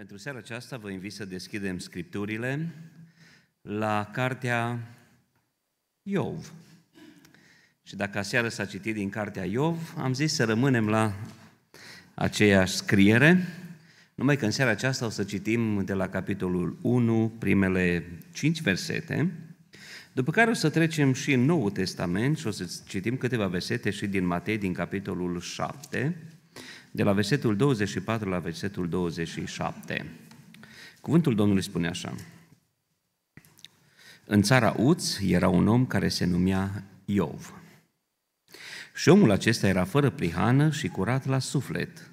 Pentru seara aceasta vă invit să deschidem scripturile la cartea Iov. Și dacă aseară s-a citit din cartea Iov, am zis să rămânem la aceeași scriere, numai că în seara aceasta o să citim de la capitolul 1 primele 5 versete, după care o să trecem și în Noul Testament și o să citim câteva versete și din Matei, din capitolul 7, de la versetul 24 la versetul 27. Cuvântul Domnului spune așa. În țara Uț era un om care se numea Iov. Și omul acesta era fără prihană și curat la suflet.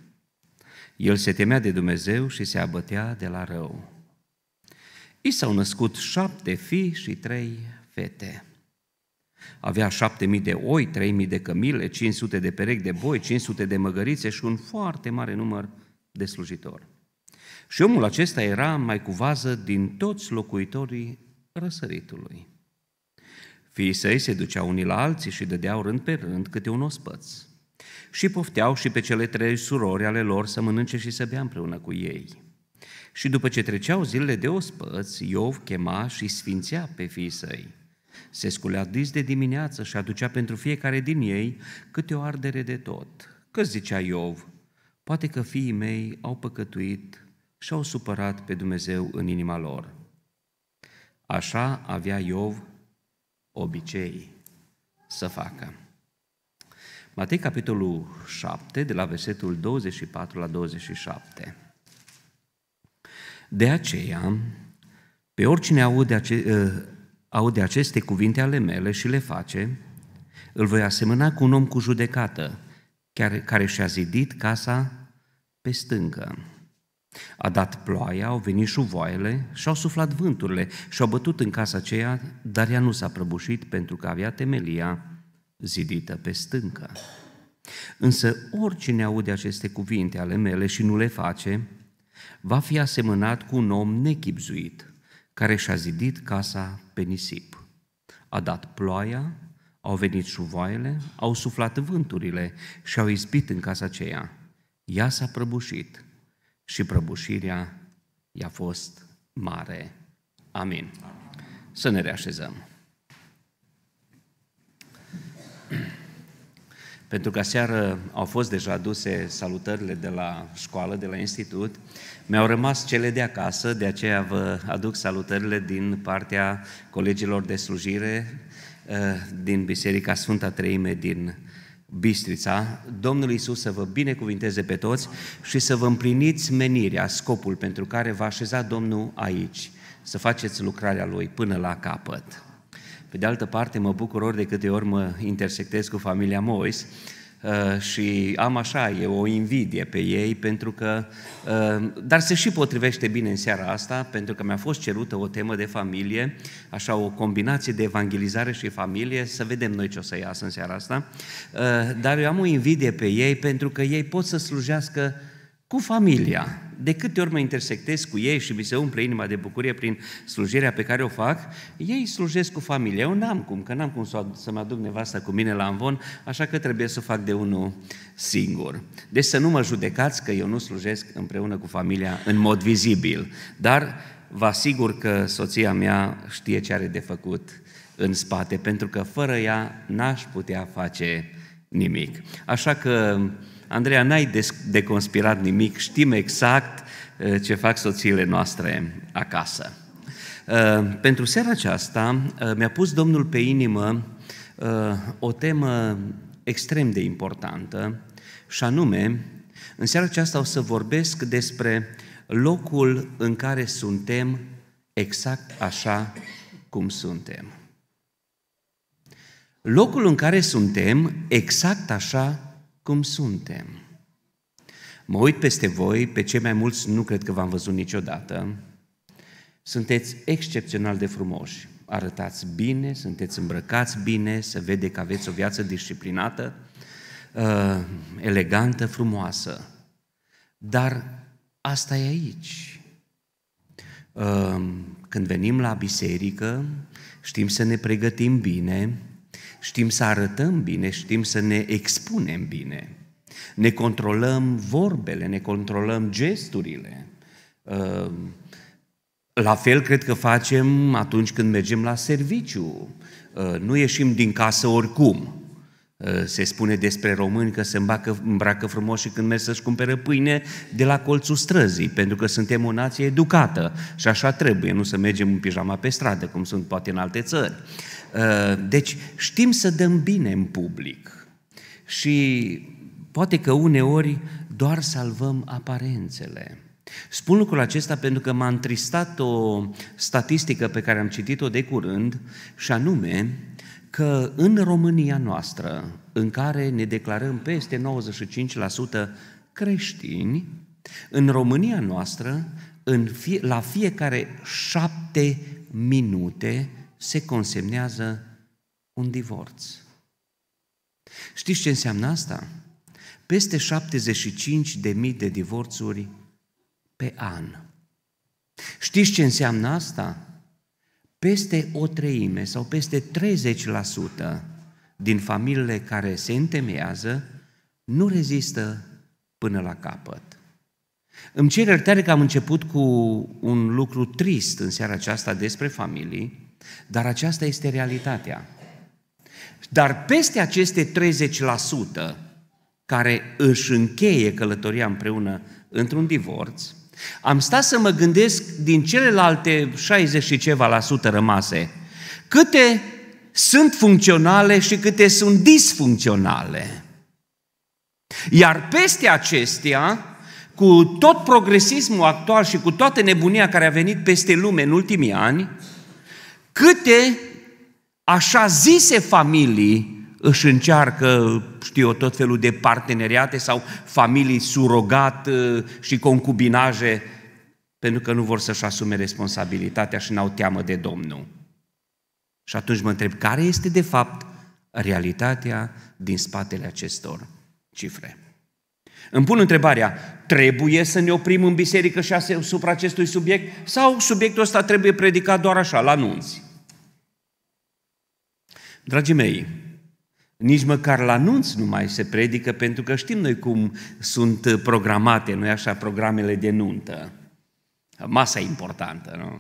El se temea de Dumnezeu și se abătea de la rău. I s-au născut șapte fii și trei fete. Avea 7.000 de oi, 3.000 de cămile, 500 de perechi de boi, 500 de măgărițe și un foarte mare număr de slujitori. Și omul acesta era mai cu vază din toți locuitorii răsăritului. Fiii săi se duceau unii la alții și dădeau rând pe rând câte un ospăț. Și pofteau și pe cele trei surori ale lor să mănânce și să bea împreună cu ei. Și după ce treceau zilele de ospăți, Iov chema și sfințea pe fiii săi se sculea dis de dimineață și aducea pentru fiecare din ei câte o ardere de tot. Că zicea Iov, poate că fiii mei au păcătuit și au supărat pe Dumnezeu în inima lor. Așa avea Iov obicei să facă. Matei, capitolul 7, de la versetul 24 la 27. De aceea, pe oricine aude ace- ă, aude aceste cuvinte ale mele și le face, îl voi asemăna cu un om cu judecată, care, care și-a zidit casa pe stâncă. A dat ploaia, au venit șuvoaiele și au suflat vânturile și au bătut în casa aceea, dar ea nu s-a prăbușit pentru că avea temelia zidită pe stâncă. Însă oricine aude aceste cuvinte ale mele și nu le face, va fi asemănat cu un om nechipzuit, care și-a zidit casa pe nisip. A dat ploaia, au venit șuvoaiele, au suflat vânturile și au izbit în casa aceea. Ea s-a prăbușit și prăbușirea i-a fost mare. Amin. Să ne reașezăm. Pentru că seară au fost deja aduse salutările de la școală, de la institut, mi-au rămas cele de acasă, de aceea vă aduc salutările din partea colegilor de slujire eh, din Biserica Sfânta Treime din Bistrița. Domnul Iisus să vă binecuvinteze pe toți și să vă împliniți menirea, scopul pentru care v-a așezat Domnul aici, să faceți lucrarea Lui până la capăt. Pe de altă parte, mă bucur ori de câte ori mă intersectez cu familia Mois, Uh, și am așa, e o invidie pe ei, pentru că, uh, dar se și potrivește bine în seara asta, pentru că mi-a fost cerută o temă de familie, așa o combinație de evangelizare și familie, să vedem noi ce o să iasă în seara asta, uh, dar eu am o invidie pe ei pentru că ei pot să slujească cu familia. De câte ori mă intersectez cu ei și mi se umple inima de bucurie prin slujirea pe care o fac, ei slujesc cu familia. Eu n-am cum, că n-am cum să mă aduc nevasta cu mine la amvon, așa că trebuie să fac de unul singur. Deci să nu mă judecați că eu nu slujesc împreună cu familia în mod vizibil. Dar vă asigur că soția mea știe ce are de făcut în spate, pentru că fără ea n-aș putea face nimic. Așa că Andreea, n-ai deconspirat nimic, știm exact eh, ce fac soțiile noastre acasă. Eh, pentru seara aceasta eh, mi-a pus Domnul pe inimă o temă extrem de importantă și anume, în seara aceasta o să vorbesc despre locul în care suntem exact așa cum suntem. Locul în care suntem exact așa cum suntem. Mă uit peste voi, pe cei mai mulți nu cred că v-am văzut niciodată. Sunteți excepțional de frumoși, arătați bine, sunteți îmbrăcați bine, se vede că aveți o viață disciplinată, uh, elegantă, frumoasă. Dar asta e aici. Uh, când venim la biserică, știm să ne pregătim bine, Știm să arătăm bine, știm să ne expunem bine. Ne controlăm vorbele, ne controlăm gesturile. Ehm, la fel cred că facem atunci când mergem la serviciu. Ehm, nu ieșim din casă oricum. Ehm, se spune despre români că se îmbracă, îmbracă frumos și când merg să-și cumpere pâine de la colțul străzii, pentru că suntem o nație educată și așa trebuie, nu să mergem în pijama pe stradă, cum sunt poate în alte țări. Uh, Eh, deci știm să dăm bine în public și poate că uneori doar salvăm aparențele. Spun lucrul acesta pentru că m-a întristat o statistică pe care am citit-o de curând, și anume că în România noastră, în care ne declarăm peste 95% creștini, în România noastră, în fie, la fiecare șapte minute se consemnează un divorț. Știți ce înseamnă asta? Peste 75.000 de mii de divorțuri pe an. Știți ce înseamnă asta? Peste o treime sau peste 30% din familiile care se întemeiază nu rezistă până la capăt. Îmi cer iertare că am început cu un lucru trist în seara aceasta despre familii, dar aceasta este realitatea. Dar peste aceste 30% care își încheie călătoria împreună într-un divorț, am stat să mă gândesc din celelalte 60 și ceva la sută rămase, câte sunt funcționale și câte sunt disfuncționale. Iar peste acestea, cu tot progresismul actual și cu toată nebunia care a venit peste lume în ultimii ani, Câte așa zise familii își încearcă, știu eu, tot felul de parteneriate sau familii surogat uh, și concubinaje pentru că nu vor să-și asume responsabilitatea și n-au teamă de Domnul. Și atunci mă întreb, care este de fapt realitatea din spatele acestor cifre? Îmi pun întrebarea, trebuie să ne oprim în biserică și asupra acestui subiect sau subiectul ăsta trebuie predicat doar așa, la nunți? Dragii mei, nici măcar la anunț nu mai se predică, pentru că știm noi cum sunt programate, nu așa, programele de nuntă. Masa importantă, nu?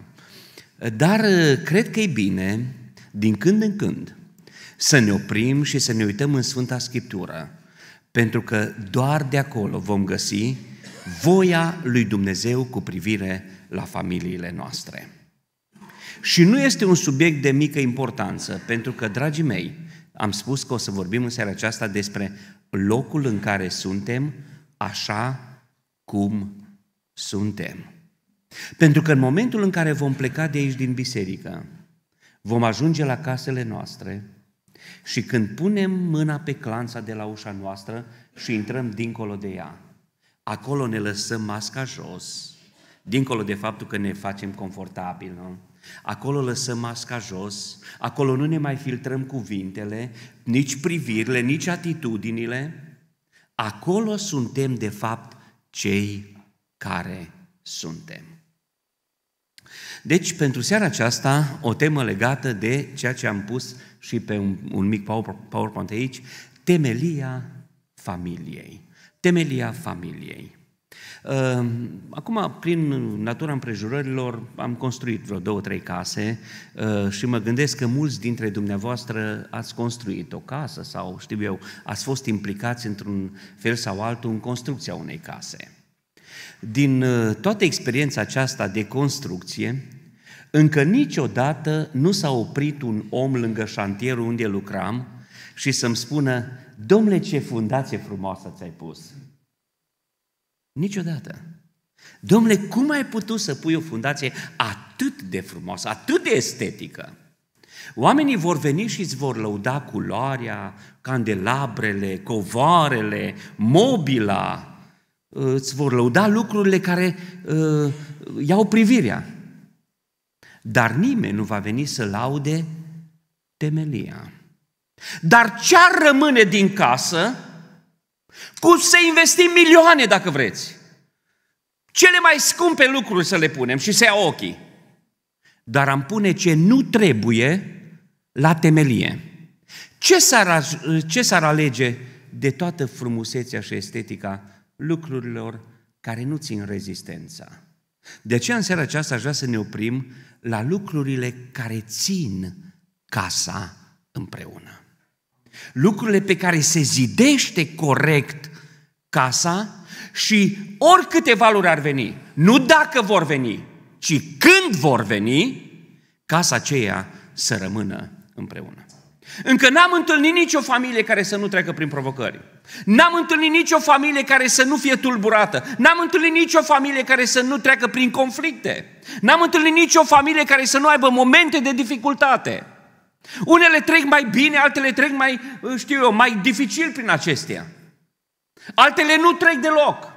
Dar uh, cred că e bine, din când în când, să ne oprim și să ne uităm în Sfânta Scriptură, pentru că doar de acolo vom găsi voia lui Dumnezeu cu privire la familiile noastre. Și nu este un subiect de mică importanță, pentru că, dragii mei, am spus că o să vorbim în seara aceasta despre locul în care suntem, așa cum suntem. Pentru că în momentul în care vom pleca de aici din biserică, vom ajunge la casele noastre și când punem mâna pe clanța de la ușa noastră și intrăm dincolo de ea, acolo ne lăsăm masca jos, Dincolo de faptul că ne facem confortabil, nu? Acolo lăsăm masca jos, acolo nu ne mai filtrăm cuvintele, nici privirile, nici atitudinile. Acolo suntem, de fapt, cei care suntem. Deci, pentru seara aceasta, o temă legată de ceea ce am pus și pe un, un mic PowerPoint aici, temelia familiei. Temelia familiei. Ehm, acum, prin natura împrejurărilor, am construit vreo două, trei case ehm, și mă gândesc că mulți dintre dumneavoastră ați construit o casă sau, știu eu, ați fost implicați într-un fel sau altul în construcția unei case. Din ehm, toată experiența aceasta de construcție, încă niciodată nu s-a oprit un om lângă șantierul unde lucram și să-mi spună, domnule, ce fundație frumoasă ți-ai pus! Niciodată. Domnule, cum ai putut să pui o fundație atât de frumoasă, atât de estetică? Oamenii vor veni și îți vor lăuda culoarea, candelabrele, covoarele, mobila, îți vor lăuda lucrurile care uh, iau privirea. Dar nimeni nu va veni să laude temelia. Dar ce ar rămâne din casă cu să investim milioane, dacă vreți. Cele mai scumpe lucruri să le punem și să ia ochii. Dar am pune ce nu trebuie la temelie. Ce s-ar, ce s-ar alege de toată frumusețea și estetica lucrurilor care nu țin rezistența? De aceea în seara aceasta aș vrea să ne oprim la lucrurile care țin casa împreună lucrurile pe care se zidește corect casa și oricâte valuri ar veni, nu dacă vor veni, ci când vor veni, casa aceea să rămână împreună. Încă n-am întâlnit nicio familie care să nu treacă prin provocări. N-am întâlnit nicio familie care să nu fie tulburată. N-am întâlnit nicio familie care să nu treacă prin conflicte. N-am întâlnit nicio familie care să nu aibă momente de dificultate. Unele trec mai bine, altele trec mai, știu eu, mai dificil prin acestea. Altele nu trec deloc.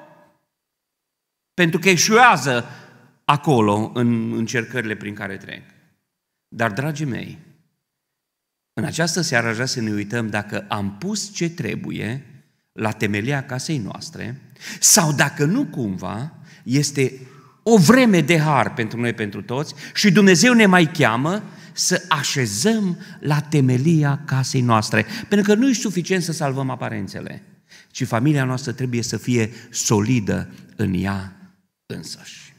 Pentru că eșuează acolo în încercările prin care trec. Dar, dragii mei, în această seară aș să ne uităm dacă am pus ce trebuie la temelia casei noastre sau dacă nu cumva este o vreme de har pentru noi, pentru toți și Dumnezeu ne mai cheamă să așezăm la temelia casei noastre. Pentru că nu e suficient să salvăm aparențele, ci familia noastră trebuie să fie solidă în ea însăși.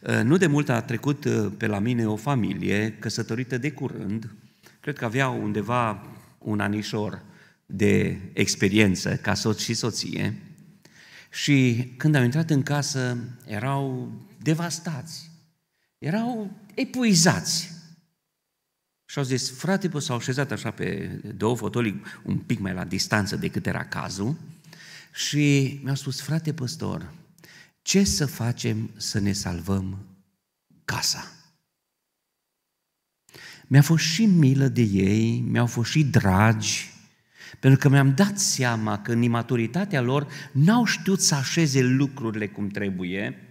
Uh, nu de mult a trecut uh, pe la mine o familie căsătorită de curând, cred că avea undeva un anișor de experiență ca soț și soție, și când au intrat în casă, erau devastați. Erau epuizați. Și au zis, frate, păi s-au așezat așa pe două fotoli un pic mai la distanță decât era cazul, și mi-au spus, frate păstor, ce să facem să ne salvăm casa? Mi-a fost și milă de ei, mi-au fost și dragi, pentru că mi-am dat seama că în imaturitatea lor n-au știut să așeze lucrurile cum trebuie,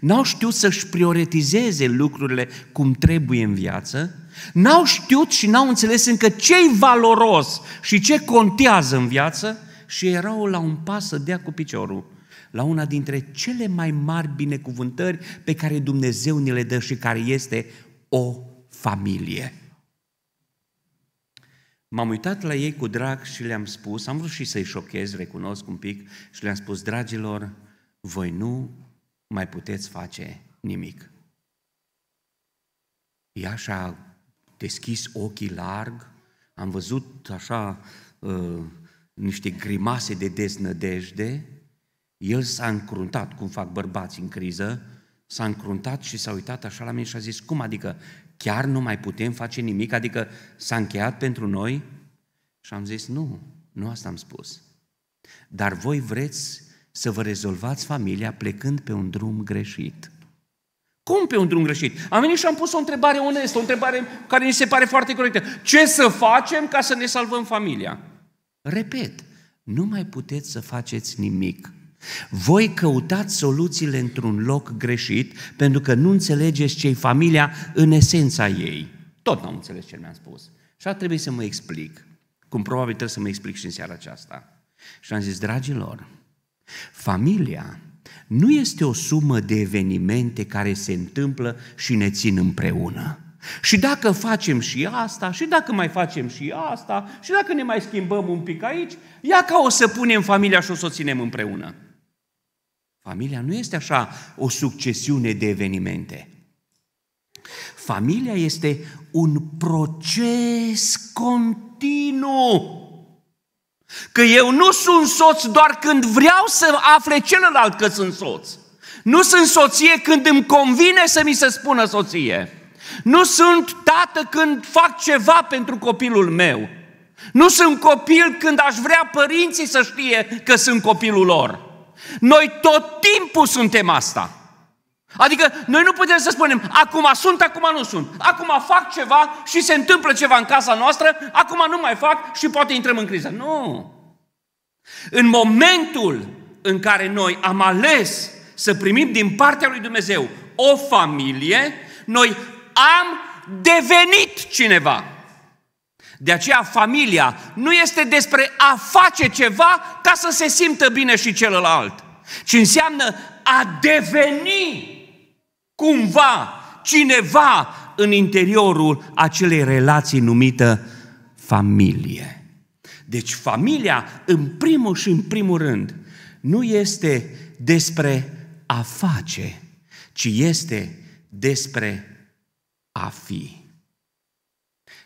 N-au știut să-și prioritizeze lucrurile cum trebuie în viață, n-au știut și n-au înțeles încă ce e valoros și ce contează în viață și erau la un pas să dea cu piciorul la una dintre cele mai mari binecuvântări pe care Dumnezeu ni le dă și care este o familie. M-am uitat la ei cu drag și le-am spus, am vrut și să-i șochez, recunosc un pic, și le-am spus, dragilor, voi nu mai puteți face nimic. Ea și-a deschis ochii larg, am văzut așa uh, niște grimase de deznădejde, el s-a încruntat, cum fac bărbații în criză, s-a încruntat și s-a uitat așa la mine și a zis, cum adică, chiar nu mai putem face nimic? Adică s-a încheiat pentru noi? Și am zis, nu, nu asta am spus. Dar voi vreți să vă rezolvați familia plecând pe un drum greșit. Cum pe un drum greșit? Am venit și am pus o întrebare onestă, o întrebare care mi se pare foarte corectă. Ce să facem ca să ne salvăm familia? Repet, nu mai puteți să faceți nimic. Voi căutați soluțiile într-un loc greșit pentru că nu înțelegeți ce familia în esența ei. Tot n-am înțeles ce mi-am spus. Și a trebuit să mă explic, cum probabil trebuie să mă explic și în seara aceasta. Și am zis, dragilor, Familia nu este o sumă de evenimente care se întâmplă și ne țin împreună. Și dacă facem și asta, și dacă mai facem și asta, și dacă ne mai schimbăm un pic aici, ia ca o să punem familia și o să o ținem împreună. Familia nu este așa o succesiune de evenimente. Familia este un proces continuu Că eu nu sunt soț doar când vreau să afle celălalt că sunt soț. Nu sunt soție când îmi convine să mi se spună soție. Nu sunt tată când fac ceva pentru copilul meu. Nu sunt copil când aș vrea părinții să știe că sunt copilul lor. Noi tot timpul suntem asta. Adică noi nu putem să spunem, acum sunt, acum nu sunt, acum fac ceva și se întâmplă ceva în casa noastră, acum nu mai fac și poate intrăm în criză. Nu! În momentul în care noi am ales să primim din partea lui Dumnezeu o familie, noi am devenit cineva. De aceea familia nu este despre a face ceva ca să se simtă bine și celălalt, ci înseamnă a deveni Cumva, cineva în interiorul acelei relații numită familie. Deci familia, în primul și în primul rând, nu este despre a face, ci este despre a fi.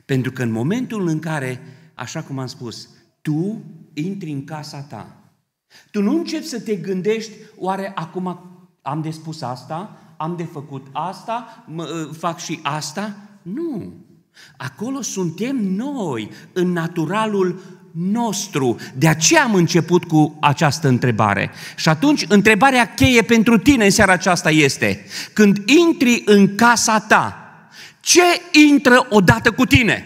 Pentru că în momentul în care, așa cum am spus, tu intri în casa ta, tu nu începi să te gândești, oare acum am de spus asta, am de făcut asta, mă, ă, fac și asta. Nu. Acolo suntem noi, în naturalul nostru. De aceea am început cu această întrebare. Și atunci, întrebarea cheie pentru tine în seara aceasta este, când intri în casa ta, ce intră odată cu tine?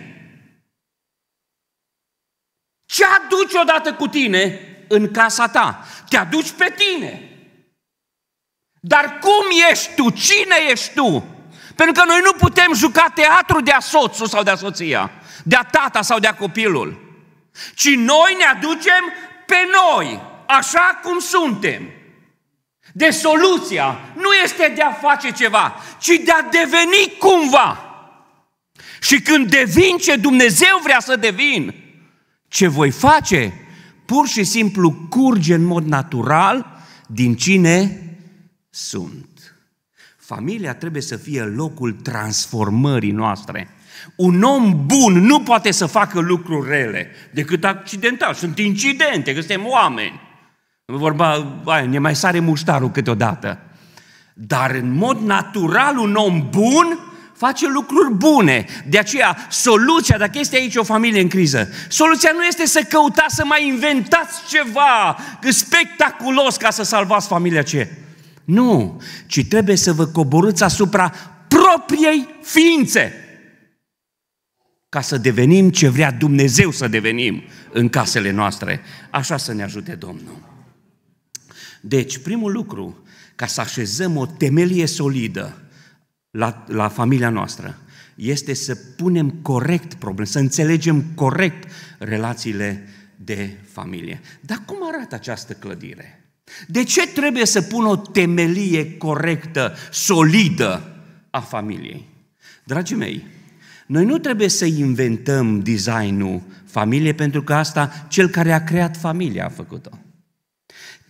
Ce aduci odată cu tine în casa ta? Te aduci pe tine. Dar cum ești tu? Cine ești tu? Pentru că noi nu putem juca teatru de-a soțul sau de-a soția, de-a tata sau de-a copilul, ci noi ne aducem pe noi, așa cum suntem. De soluția nu este de a face ceva, ci de a deveni cumva. Și când devin ce Dumnezeu vrea să devin, ce voi face, pur și simplu curge în mod natural din cine sunt. Familia trebuie să fie locul transformării noastre. Un om bun nu poate să facă lucruri rele, decât accidental. Sunt incidente, că suntem oameni. Vorba aia, ne mai sare muștarul câteodată. Dar în mod natural un om bun face lucruri bune. De aceea, soluția, dacă este aici o familie în criză, soluția nu este să căutați să mai inventați ceva spectaculos ca să salvați familia ce nu, ci trebuie să vă coborâți asupra propriei ființe ca să devenim ce vrea Dumnezeu să devenim în casele noastre. Așa să ne ajute Domnul. Deci, primul lucru, ca să așezăm o temelie solidă la, la familia noastră, este să punem corect probleme, să înțelegem corect relațiile de familie. Dar cum arată această clădire? De ce trebuie să pun o temelie corectă, solidă a familiei? Dragii mei, noi nu trebuie să inventăm designul familiei, pentru că asta cel care a creat familia a făcut-o.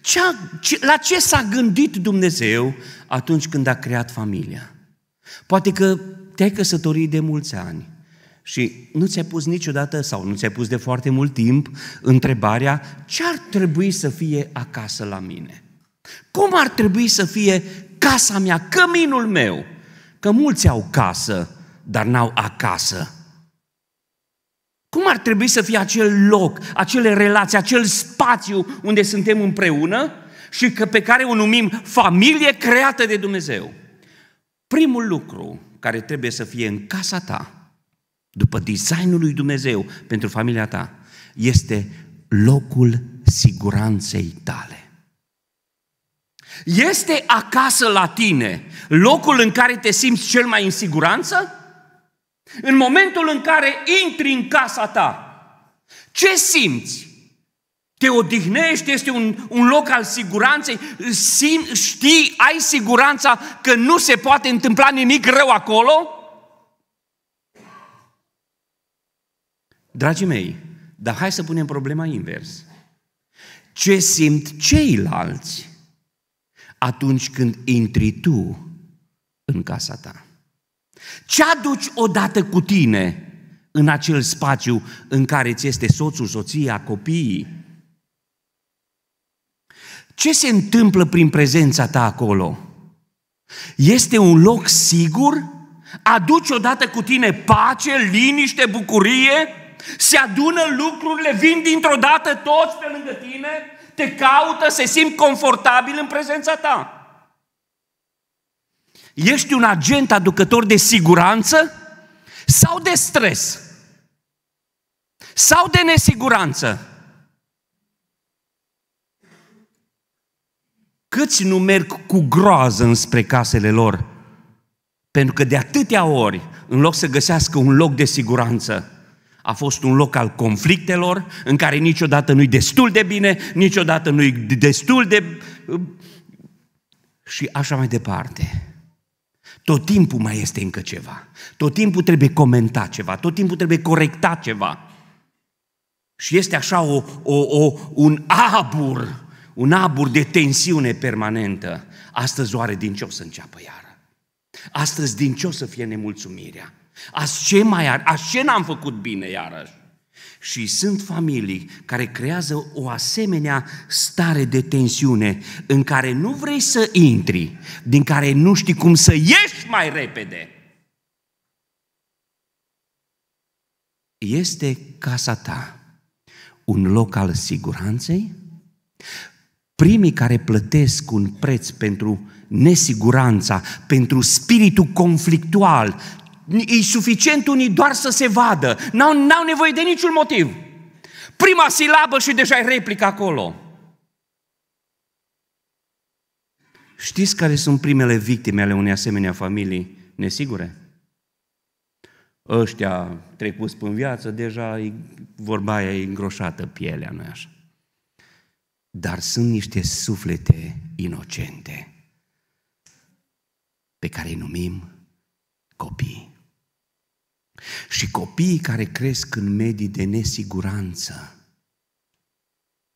Ce a, ce, la ce s-a gândit Dumnezeu atunci când a creat familia? Poate că te-ai căsătorit de mulți ani, și nu ți-ai pus niciodată sau nu ți-ai pus de foarte mult timp întrebarea ce ar trebui să fie acasă la mine? Cum ar trebui să fie casa mea, căminul meu? Că mulți au casă, dar n-au acasă. Cum ar trebui să fie acel loc, acele relații, acel spațiu unde suntem împreună și că pe care o numim familie creată de Dumnezeu? Primul lucru care trebuie să fie în casa ta după designul lui Dumnezeu pentru familia ta, este locul siguranței tale. Este acasă la tine locul în care te simți cel mai în siguranță? În momentul în care intri în casa ta, ce simți? Te odihnești, este un, un loc al siguranței, Sim, știi, ai siguranța că nu se poate întâmpla nimic rău acolo? Dragii mei, dar hai să punem problema invers. Ce simt ceilalți atunci când intri tu în casa ta? Ce aduci odată cu tine în acel spațiu în care ți este soțul, soția, copiii? Ce se întâmplă prin prezența ta acolo? Este un loc sigur? Aduci odată cu tine pace, liniște, bucurie? Se adună lucrurile, vin dintr-o dată toți pe lângă tine, te caută, se simt confortabil în prezența ta. Ești un agent aducător de siguranță sau de stres? Sau de nesiguranță? Câți nu merg cu groază înspre casele lor? Pentru că de atâtea ori, în loc să găsească un loc de siguranță, a fost un loc al conflictelor în care niciodată nu-i destul de bine, niciodată nu-i destul de... Uh, și așa mai departe. Tot timpul mai este încă ceva. Tot timpul trebuie comentat ceva, tot timpul trebuie corectat ceva. Și este așa o, o, o, un abur, un abur de tensiune permanentă. Astăzi oare din ce o să înceapă iară? Astăzi din ce o să fie nemulțumirea? Azi ce mai are? azi ce n-am făcut bine iarăși? Și sunt familii care creează o asemenea stare de tensiune în care nu vrei să intri, din care nu știi cum să ieși mai repede. Este casa ta un loc al siguranței? Primii care plătesc un preț pentru nesiguranța, pentru spiritul conflictual E suficient unii doar să se vadă. N-au, n-au nevoie de niciun motiv. Prima silabă și deja e replică acolo. Știți care sunt primele victime ale unei asemenea familii nesigure? Ăștia trecuți în viață, deja e, vorba aia e îngroșată pielea, nu așa? Dar sunt niște suflete inocente pe care îi numim copii. Și copiii care cresc în medii de nesiguranță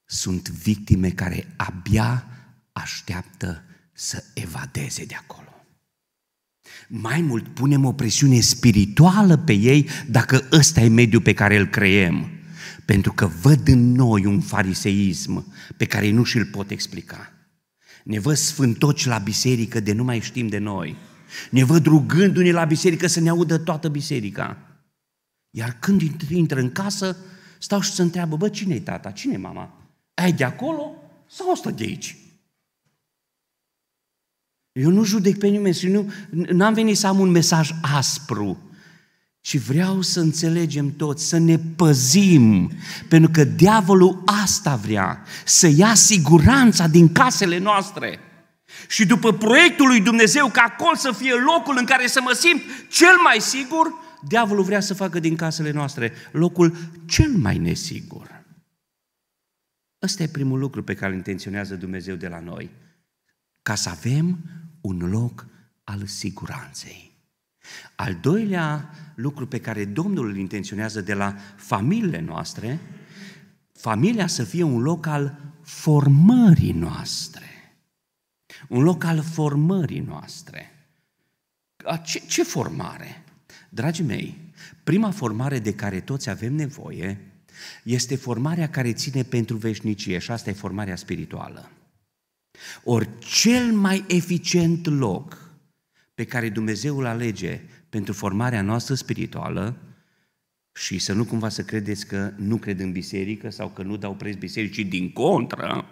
sunt victime care abia așteaptă să evadeze de acolo. Mai mult punem o presiune spirituală pe ei dacă ăsta e mediul pe care îl creem. Pentru că văd în noi un fariseism pe care nu și-l pot explica. Ne văd sfântoci la biserică de nu mai știm de noi ne văd rugându-ne la biserică să ne audă toată biserica. Iar când intră în casă, stau și se întreabă, bă, cine-i tata, cine mama? Ai de acolo sau asta de aici? Eu nu judec pe nimeni și nu, n-am venit să am un mesaj aspru, ci vreau să înțelegem toți, să ne păzim, pentru că diavolul asta vrea, să ia siguranța din casele noastre. Și după proiectul lui Dumnezeu, ca acolo să fie locul în care să mă simt cel mai sigur, diavolul vrea să facă din casele noastre locul cel mai nesigur. Ăsta e primul lucru pe care îl intenționează Dumnezeu de la noi. Ca să avem un loc al siguranței. Al doilea lucru pe care Domnul îl intenționează de la familiile noastre, familia să fie un loc al formării noastre un loc al formării noastre. Ce, ce formare? Dragii mei, prima formare de care toți avem nevoie este formarea care ține pentru veșnicie și asta e formarea spirituală. Ori cel mai eficient loc pe care Dumnezeu îl alege pentru formarea noastră spirituală și să nu cumva să credeți că nu cred în biserică sau că nu dau preț bisericii, din contră,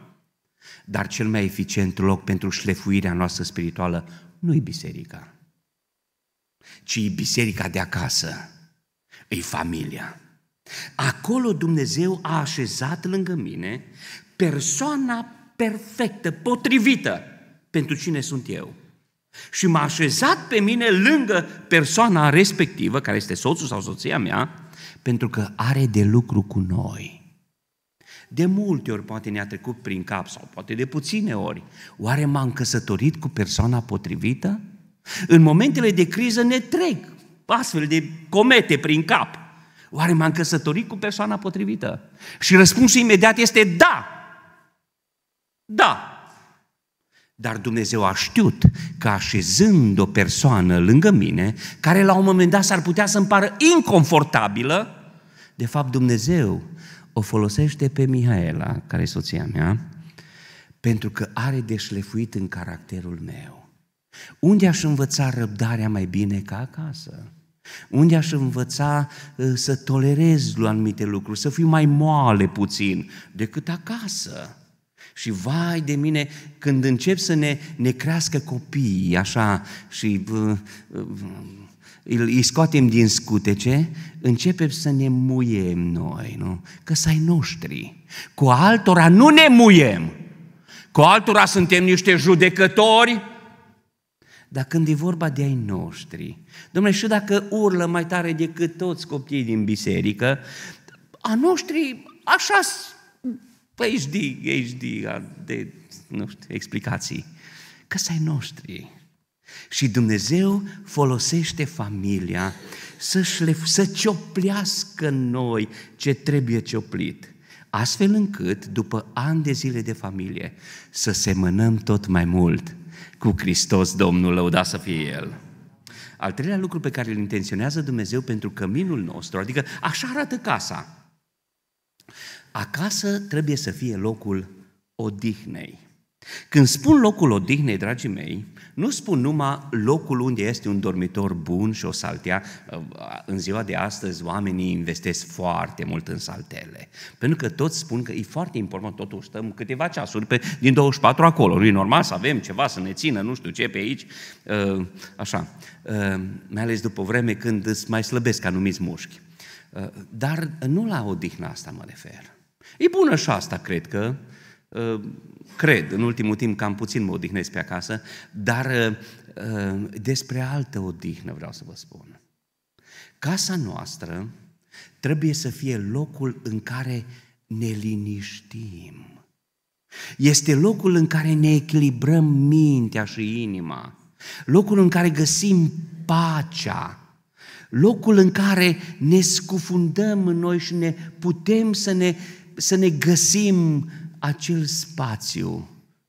dar cel mai eficient loc pentru șlefuirea noastră spirituală nu e biserica, ci e biserica de acasă, e familia. Acolo Dumnezeu a așezat lângă mine persoana perfectă, potrivită pentru cine sunt eu. Și m-a așezat pe mine lângă persoana respectivă, care este soțul sau soția mea, pentru că are de lucru cu noi. De multe ori poate ne-a trecut prin cap sau poate de puține ori. Oare m-am căsătorit cu persoana potrivită? În momentele de criză ne trec astfel de comete prin cap. Oare m-am căsătorit cu persoana potrivită? Și răspunsul imediat este da. Da. Dar Dumnezeu a știut că așezând o persoană lângă mine, care la un moment dat s-ar putea să mi pară inconfortabilă, de fapt Dumnezeu o folosește pe Mihaela, care e soția mea, pentru că are de șlefuit în caracterul meu. Unde aș învăța răbdarea mai bine ca acasă? Unde aș învăța ă, să tolerez anumite lucruri, să fiu mai moale puțin decât acasă? Și vai de mine, când încep să ne, ne crească copiii, așa, și uh, uh, îi scoatem din scutece, începem să ne muiem noi, nu? Că ai noștri. Cu altora nu ne muiem. Cu altora suntem niște judecători. Dar când e vorba de ai noștri, domnule, și dacă urlă mai tare decât toți copiii din biserică, a noștri așa păi HD, de, nu știu, explicații. Că ai noștri. Și Dumnezeu folosește familia să, șlef, să cioplească în noi ce trebuie cioplit, astfel încât, după ani de zile de familie, să semănăm tot mai mult cu Hristos Domnul, lăuda să fie El. Al treilea lucru pe care îl intenționează Dumnezeu pentru căminul nostru, adică așa arată casa. Acasă trebuie să fie locul odihnei. Când spun locul odihnei, dragii mei, nu spun numai locul unde este un dormitor bun și o saltea. Uh, în ziua de astăzi oamenii investesc foarte mult în saltele. Pentru că toți spun că e foarte important, totuși stăm câteva ceasuri pe, din 24 acolo. Nu e normal să avem ceva să ne țină, nu știu ce, pe aici. Uh, așa, uh, mai ales după vreme când îți mai slăbesc anumiți mușchi. Dar nu la odihna asta mă refer. E bună și asta, cred că, Ă, cred, în ultimul timp cam puțin mă odihnesc pe acasă, dar ă, ă, despre altă odihnă vreau să vă spun. Casa noastră trebuie să fie locul în care ne liniștim. Este locul în care ne echilibrăm mintea și inima, locul în care găsim pacea, locul în care ne scufundăm în noi și ne putem să ne, să ne găsim acel spațiu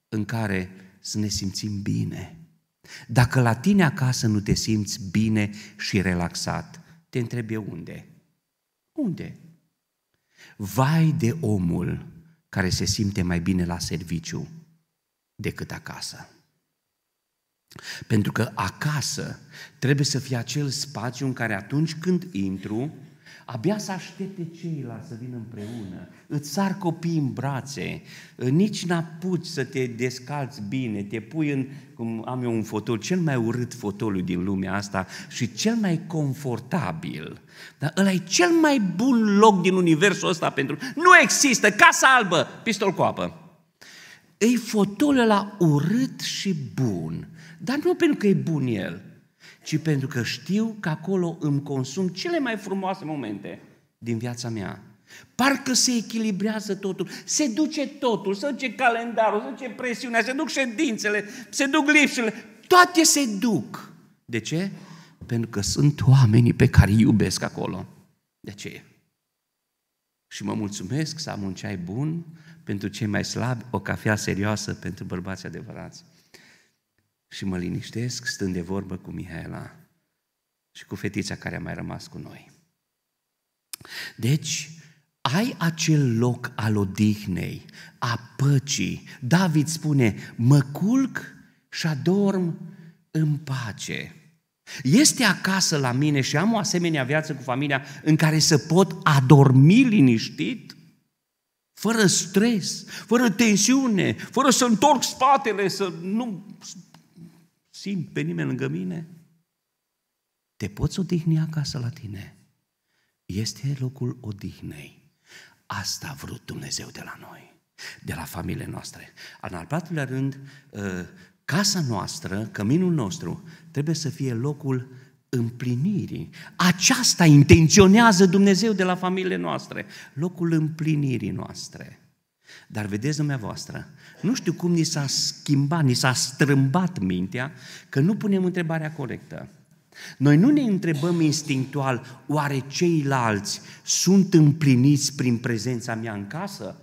în care să ne simțim bine. Dacă la tine acasă nu te simți bine și relaxat, te întreb eu unde? Unde? Vai de omul care se simte mai bine la serviciu decât acasă. Pentru că acasă trebuie să fie acel spațiu în care atunci când intru, Abia să aștepte ceilalți să vină împreună. Îți sar copii în brațe, ă, nici n-apuci să te descalți bine, te pui în, cum am eu un fotol, cel mai urât fotolul din lumea asta și cel mai confortabil. Dar ăla e cel mai bun loc din universul ăsta pentru... Nu există casa albă, pistol cu apă. E fotolul la urât și bun, dar nu pentru că e bun el, ci pentru că știu că acolo îmi consum cele mai frumoase momente din viața mea. Parcă se echilibrează totul, se duce totul, se duce calendarul, se duce presiunea, se duc ședințele, se duc lipsurile, toate se duc. De ce? Pentru că sunt oamenii pe care îi iubesc acolo. De ce? Și mă mulțumesc să am un ceai bun pentru cei mai slabi, o cafea serioasă pentru bărbați adevărați și mă liniștesc stând de vorbă cu Mihaela și cu fetița care a mai rămas cu noi. Deci, ai acel loc al odihnei, a păcii. David spune, mă culc și adorm în pace. Este acasă la mine și am o asemenea viață cu familia în care să pot adormi liniștit, fără stres, fără tensiune, fără să întorc spatele, să nu simt pe nimeni lângă mine, te poți odihni acasă la tine. Este locul odihnei. Asta a vrut Dumnezeu de la noi, de la familiile noastre. În al patrulea rând, uh, casa noastră, căminul nostru, trebuie să fie locul împlinirii. Aceasta intenționează Dumnezeu de la familiile noastre, locul împlinirii noastre. Dar vedeți dumneavoastră, nu știu cum ni s-a schimbat, ni s-a strâmbat mintea că nu punem întrebarea corectă. Noi nu ne întrebăm instinctual, oare ceilalți sunt împliniți prin prezența mea în casă?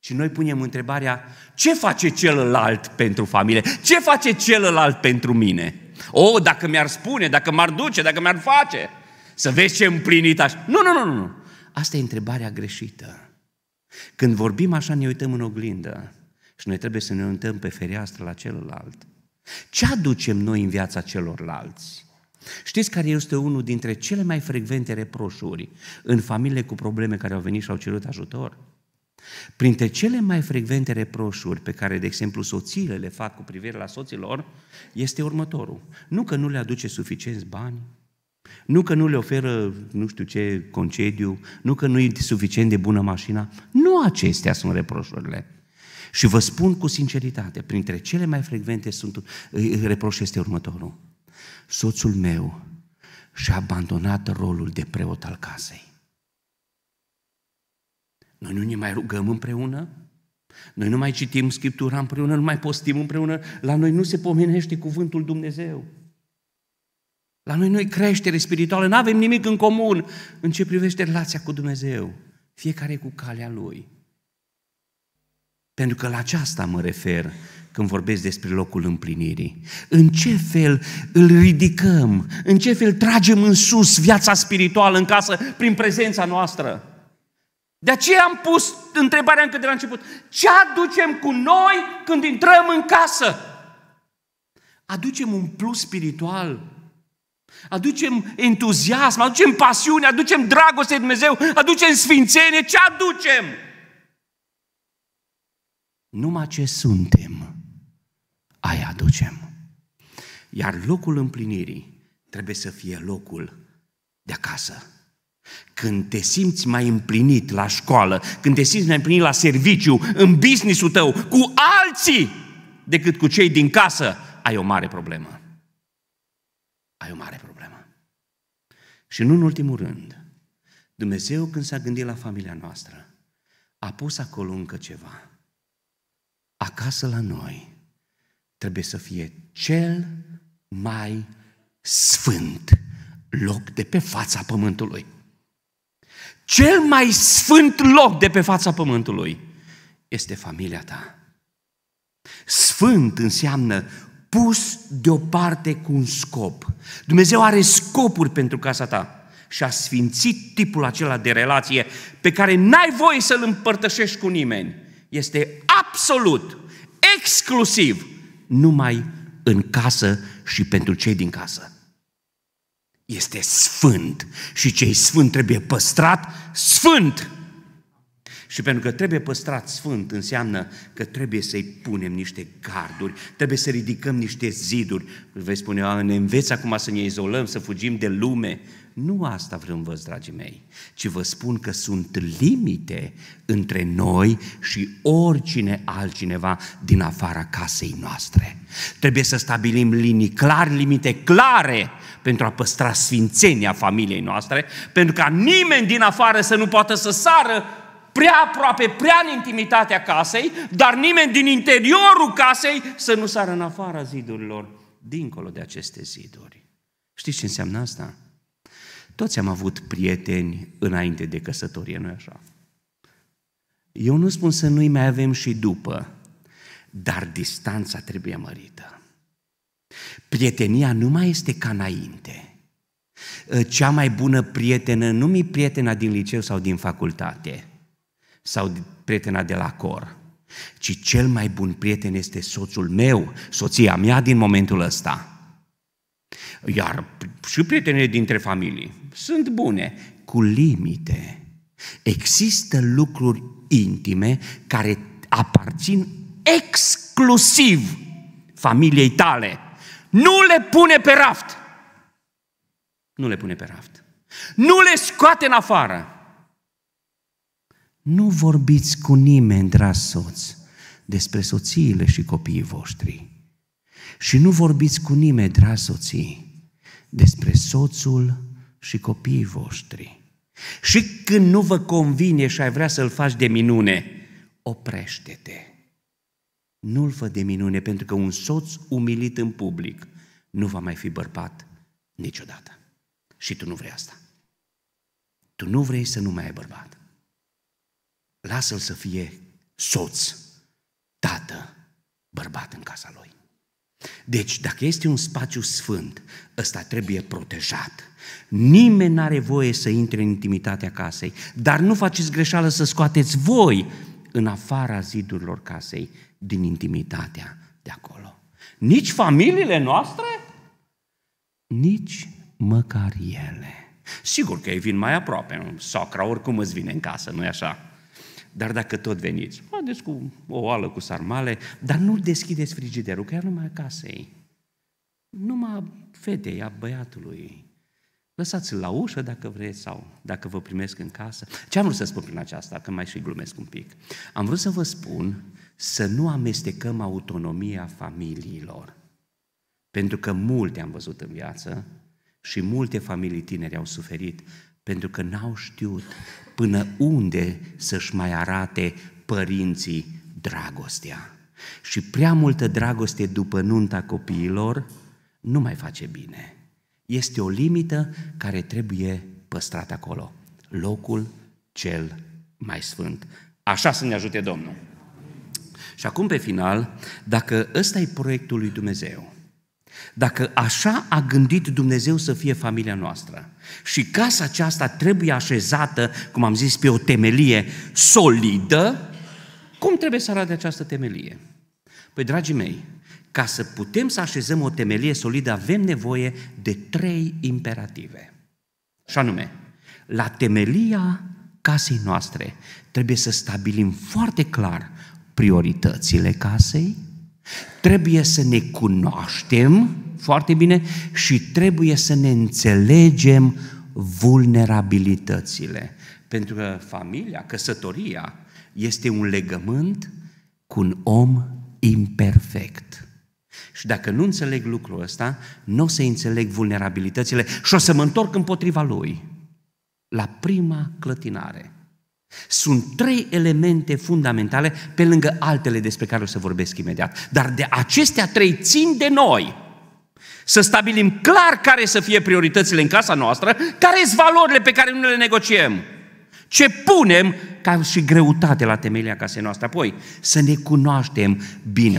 Și noi punem întrebarea, ce face celălalt pentru familie? Ce face celălalt pentru mine? O, oh, dacă mi-ar spune, dacă m-ar duce, dacă mi-ar face, să vezi ce împlinit aș... Nu, nu, nu, nu. Asta e întrebarea greșită. Când vorbim așa, ne uităm în oglindă și noi trebuie să ne uităm pe fereastră la celălalt. Ce aducem noi în viața celorlalți? Știți care este unul dintre cele mai frecvente reproșuri în familiile cu probleme care au venit și au cerut ajutor? Printre cele mai frecvente reproșuri pe care, de exemplu, soțiile le fac cu privire la soților, este următorul. Nu că nu le aduce suficienți bani, nu că nu le oferă nu știu ce concediu, nu că nu e suficient de bună mașina. Nu acestea sunt reproșurile. Și vă spun cu sinceritate, printre cele mai frecvente sunt, reproș este următorul. Soțul meu și-a abandonat rolul de preot al casei. Noi nu ne mai rugăm împreună, noi nu mai citim Scriptura împreună, nu mai postim împreună, la noi nu se pomenește cuvântul Dumnezeu. La noi nu e creștere spirituală, nu avem nimic în comun în ce privește relația cu Dumnezeu. Fiecare cu calea lui. Pentru că la aceasta mă refer când vorbesc despre locul împlinirii. În ce fel îl ridicăm? În ce fel tragem în sus viața spirituală în casă prin prezența noastră? De aceea am pus întrebarea încă de la început. Ce aducem cu noi când intrăm în casă? Aducem un plus spiritual Aducem entuziasm, aducem pasiune, aducem dragoste de Dumnezeu, aducem sfințenie, ce aducem? Numai ce suntem, aia aducem. Iar locul împlinirii trebuie să fie locul de acasă. Când te simți mai împlinit la școală, când te simți mai împlinit la serviciu, în business business-ul tău, cu alții decât cu cei din casă, ai o mare problemă ai o mare problemă. Și nu în ultimul rând, Dumnezeu când s-a gândit la familia noastră, a pus acolo încă ceva. Acasă la noi trebuie să fie cel mai sfânt loc de pe fața pământului. Cel mai sfânt loc de pe fața pământului este familia ta. Sfânt înseamnă pus deoparte cu un scop. Dumnezeu are scopuri pentru casa ta și a sfințit tipul acela de relație pe care n-ai voie să-l împărtășești cu nimeni. Este absolut, exclusiv, numai în casă și pentru cei din casă. Este sfânt și cei sfânt trebuie păstrat sfânt. Și pentru că trebuie păstrat sfânt, înseamnă că trebuie să-i punem niște garduri, trebuie să ridicăm niște ziduri. Vei spune, ne înveți acum să ne izolăm, să fugim de lume. Nu asta vrem vă, dragii mei, ci vă spun că sunt limite între noi și oricine altcineva din afara casei noastre. Trebuie să stabilim linii clare, limite clare pentru a păstra sfințenia familiei noastre, pentru ca nimeni din afară să nu poată să sară prea aproape, prea în intimitatea casei, dar nimeni din interiorul casei să nu sară în afara zidurilor, dincolo de aceste ziduri. Știți ce înseamnă asta? Toți am avut prieteni înainte de căsătorie, nu așa? Eu nu spun să nu-i mai avem și după, dar distanța trebuie mărită. Prietenia nu mai este ca înainte. Cea mai bună prietenă nu mi prietena din liceu sau din facultate – sau prietena de la cor, ci cel mai bun prieten este soțul meu, soția mea din momentul ăsta. Iar și prietenii dintre familii sunt bune, cu limite. Există lucruri intime care aparțin exclusiv familiei tale. Nu le pune pe raft. Nu le pune pe raft. Nu le scoate în afară. Nu vorbiți cu nimeni, dragi soți, despre soțiile și copiii voștri. Și nu vorbiți cu nimeni, dragi soții, despre soțul și copiii voștri. Și când nu vă convine și ai vrea să-l faci de minune, oprește-te. Nu-l fă de minune, pentru că un soț umilit în public nu va mai fi bărbat niciodată. Și tu nu vrei asta. Tu nu vrei să nu mai ai bărbat lasă-l să fie soț, tată, bărbat în casa lui. Deci, dacă este un spațiu sfânt, ăsta trebuie protejat. Nimeni n-are voie să intre în intimitatea casei, dar nu faceți greșeală să scoateți voi în afara zidurilor casei din intimitatea de acolo. Nici familiile noastre, nici măcar ele. Sigur că ei vin mai aproape, socra oricum îți vine în casă, nu-i așa? Dar dacă tot veniți, haideți cu o oală cu sarmale, dar nu deschideți frigiderul, că e numai casei. Numai fetei, a băiatului. Lăsați-l la ușă dacă vreți sau dacă vă primesc în casă. Ce am vrut să spun prin aceasta, că mai și glumesc un pic? Am vrut să vă spun să nu amestecăm autonomia familiilor. Pentru că multe am văzut în viață și multe familii tineri au suferit pentru că n-au știut până unde să-și mai arate părinții dragostea. Și prea multă dragoste după nunta copiilor nu mai face bine. Este o limită care trebuie păstrată acolo. Locul cel mai sfânt. Așa să ne ajute Domnul. Și acum, pe final, dacă ăsta e proiectul lui Dumnezeu, dacă așa a gândit Dumnezeu să fie familia noastră și casa aceasta trebuie așezată, cum am zis, pe o temelie solidă, cum trebuie să arate această temelie? Păi, dragii mei, ca să putem să așezăm o temelie solidă, avem nevoie de trei imperative. Și anume, la temelia casei noastre trebuie să stabilim foarte clar prioritățile casei, Trebuie să ne cunoaștem foarte bine și trebuie să ne înțelegem vulnerabilitățile. Pentru că familia, căsătoria, este un legământ cu un om imperfect. Și dacă nu înțeleg lucrul ăsta, nu o să înțeleg vulnerabilitățile și o să mă întorc împotriva lui la prima clătinare. Sunt trei elemente fundamentale pe lângă altele despre care o să vorbesc imediat. Dar de acestea trei țin de noi să stabilim clar care să fie prioritățile în casa noastră, care sunt valorile pe care nu le negociem, ce punem ca și greutate la temelia casei noastre. Apoi, să ne cunoaștem bine.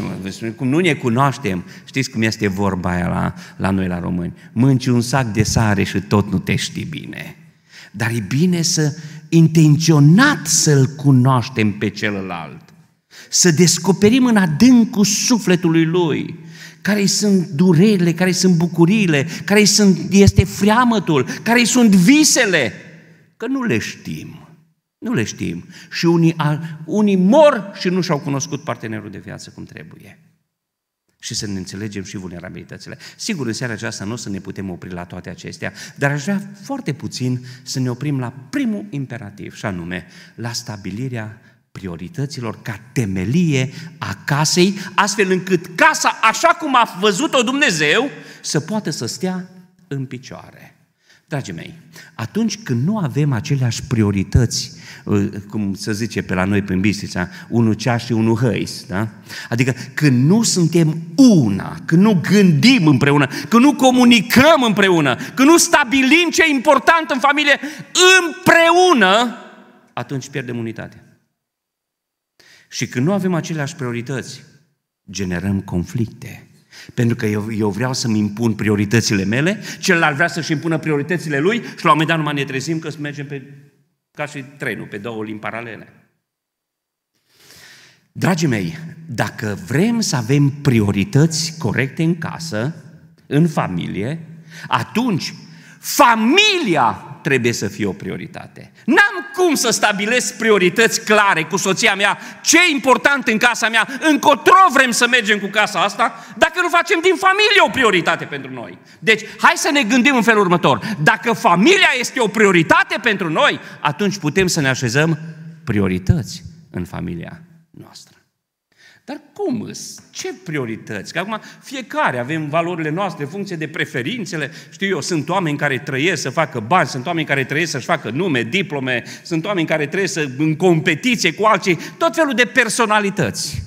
cum nu ne cunoaștem, știți cum este vorba aia la, la noi, la români. Mânci un sac de sare și tot nu te știi bine. Dar e bine să intenționat să-L cunoaștem pe celălalt, să descoperim în adâncul sufletului Lui care sunt durerile, care sunt bucuriile, care sunt, este freamătul, care sunt visele, că nu le știm. Nu le știm. Și unii, unii mor și nu și-au cunoscut partenerul de viață cum trebuie și să ne înțelegem și vulnerabilitățile. Sigur, în seara aceasta nu o să ne putem opri la toate acestea, dar aș vrea foarte puțin să ne oprim la primul imperativ, și anume, la stabilirea priorităților ca temelie a casei, astfel încât casa, așa cum a văzut-o Dumnezeu, să poată să stea în picioare. Dragii mei, atunci când nu avem aceleași priorități, uh, cum se zice pe la noi prin Bistrița, unul cea și unul hăis, da? Adică când nu suntem una, când nu gândim împreună, când nu comunicăm împreună, când nu stabilim ce e important în familie împreună, atunci pierdem unitate. Și când nu avem aceleași priorități, generăm conflicte. Pentru că eu, eu vreau să-mi impun prioritățile mele, celălalt vrea să-și impună prioritățile lui și la un moment dat numai ne trezim că mergem pe, ca și trenul, pe două limbi paralele. Dragii mei, dacă vrem să avem priorități corecte în casă, în familie, atunci familia trebuie să fie o prioritate. N-am cum să stabilesc priorități clare cu soția mea, ce e important în casa mea, încotro vrem să mergem cu casa asta, dacă nu facem din familie o prioritate pentru noi. Deci, hai să ne gândim în felul următor. Dacă familia este o prioritate pentru noi, atunci putem să ne așezăm priorități în familia dar cum îs? Ce priorități? Că acum fiecare avem valorile noastre în funcție de preferințele. Știu eu, sunt oameni care trăiesc să facă bani, sunt oameni care trăiesc să-și facă nume, diplome, sunt oameni care trăiesc să, în competiție cu alții, tot felul de personalități.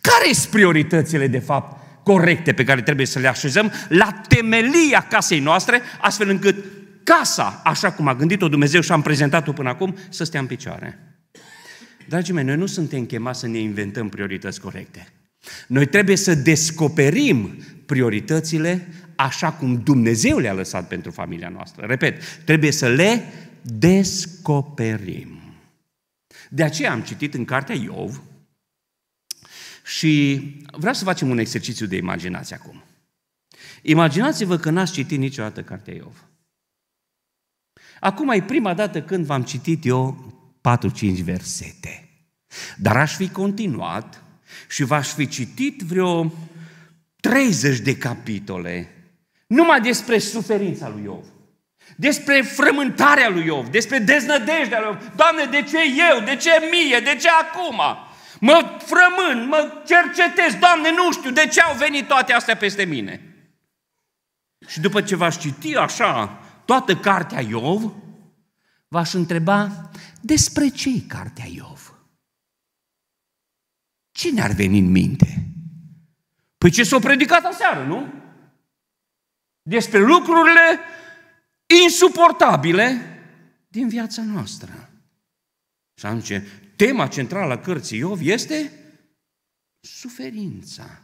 Care sunt prioritățile, de fapt, corecte pe care trebuie să le așezăm la temelia casei noastre, astfel încât casa, așa cum a gândit-o Dumnezeu și am prezentat-o până acum, să stea în picioare? Dragii mei, noi nu suntem chemați să ne inventăm priorități corecte. Noi trebuie să descoperim prioritățile așa cum Dumnezeu le-a lăsat pentru familia noastră. Repet, trebuie să le descoperim. De aceea am citit în cartea Iov și vreau să facem un exercițiu de imaginație acum. Imaginați-vă că n-ați citit niciodată cartea Iov. Acum e prima dată când v-am citit eu 4-5 versete. Dar aș fi continuat și v-aș fi citit vreo 30 de capitole numai despre suferința lui Iov, despre frământarea lui Iov, despre deznădejdea lui Iov. Doamne, de ce eu? De ce mie? De ce acum? Mă frămân, mă cercetez, Doamne, nu știu de ce au venit toate astea peste mine. Și după ce v-aș citi așa toată cartea Iov, v-aș întreba despre ce e cartea Iov? Ce ne ar veni în minte? Păi ce s-a predicat aseară, nu? Despre lucrurile insuportabile din viața noastră. Și atunci, tema centrală a cărții Iov este suferința.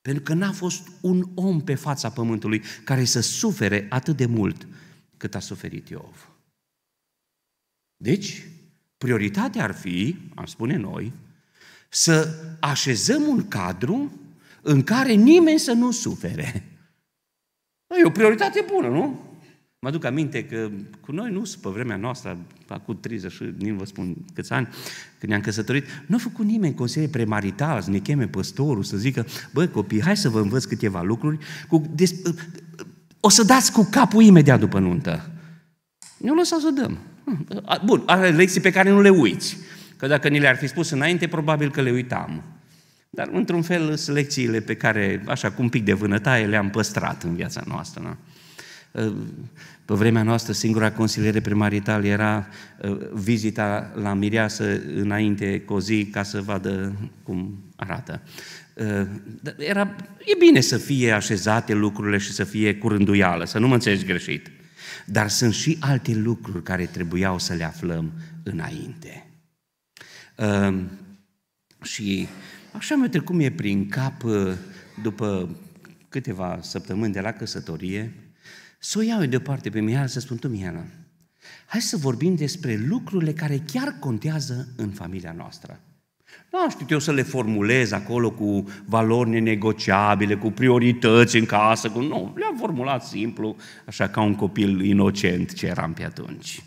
Pentru că n-a fost un om pe fața pământului care să sufere atât de mult cât a suferit Iov. Deci, prioritatea ar fi, am spune noi, să așezăm un cadru în care nimeni să nu sufere. E o prioritate bună, nu? Mă aduc aminte că cu noi nu, pe vremea noastră, acum 30 și nu vă spun câți ani, când ne-am căsătorit, nu a făcut nimeni consilie premarital, să ne cheme păstorul, să zică, băi copii, hai să vă învăț câteva lucruri, cu, des, o să dați cu capul imediat după nuntă. Nu o lăsat să dăm. Bun, are lecții pe care nu le uiți. Că dacă ni le-ar fi spus înainte, probabil că le uitam. Dar, într-un fel, sunt lecțiile pe care, așa, cu un pic de vânătaie, le-am păstrat în viața noastră. Nu? Uh, pe vremea noastră, singura consiliere primarital era uh, vizita la mireasă înainte cu o zi ca să vadă cum arată. Uh, era, e bine să fie așezate lucrurile și să fie cu rânduială, să nu mă înțelegi greșit. Dar sunt și alte lucruri care trebuiau să le aflăm înainte. Ehm, și așa mi-a trecut mie prin cap eh, după câteva săptămâni de la căsătorie, să o iau deoparte pe Mihaela să spun, tu Mihaela, hai să vorbim despre lucrurile care chiar contează în familia noastră. Nu da, am știut eu să le formulez acolo cu valori nenegociabile, cu priorități în casă, cu... Nu, le-am formulat simplu, așa ca un copil inocent ce eram pe atunci.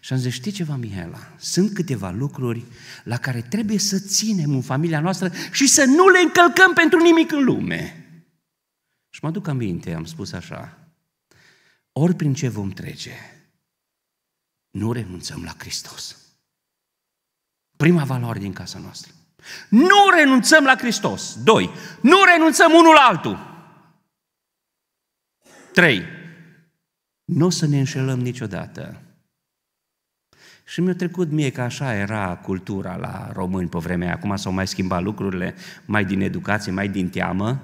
Și am zis, știi ceva, Mihaela? Sunt câteva lucruri la care trebuie să ținem în familia noastră și să nu le încălcăm pentru nimic în lume. Și mă aduc aminte, am spus așa, ori prin ce vom trece, nu renunțăm la Hristos prima valoare din casa noastră. Nu renunțăm la Hristos. Doi. Nu renunțăm unul la altul. Trei, Nu o să ne înșelăm niciodată. Și mi-a trecut mie că așa era cultura la români pe vremea Acum s-au mai schimbat lucrurile, mai din educație, mai din teamă.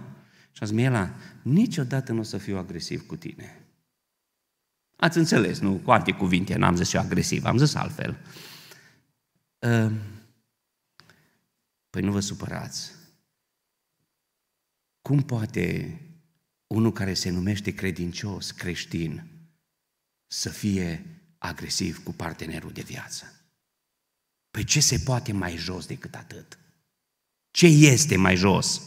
Și a zis, Miela, niciodată nu o să fiu agresiv cu tine. Ați înțeles, nu? Cu alte cuvinte, n-am zis eu agresiv, am zis altfel. Ehm, păi nu vă supărați. Cum poate unul care se numește credincios, creștin, să fie agresiv cu partenerul de viață? Păi ce se poate mai jos decât atât? Ce este mai jos?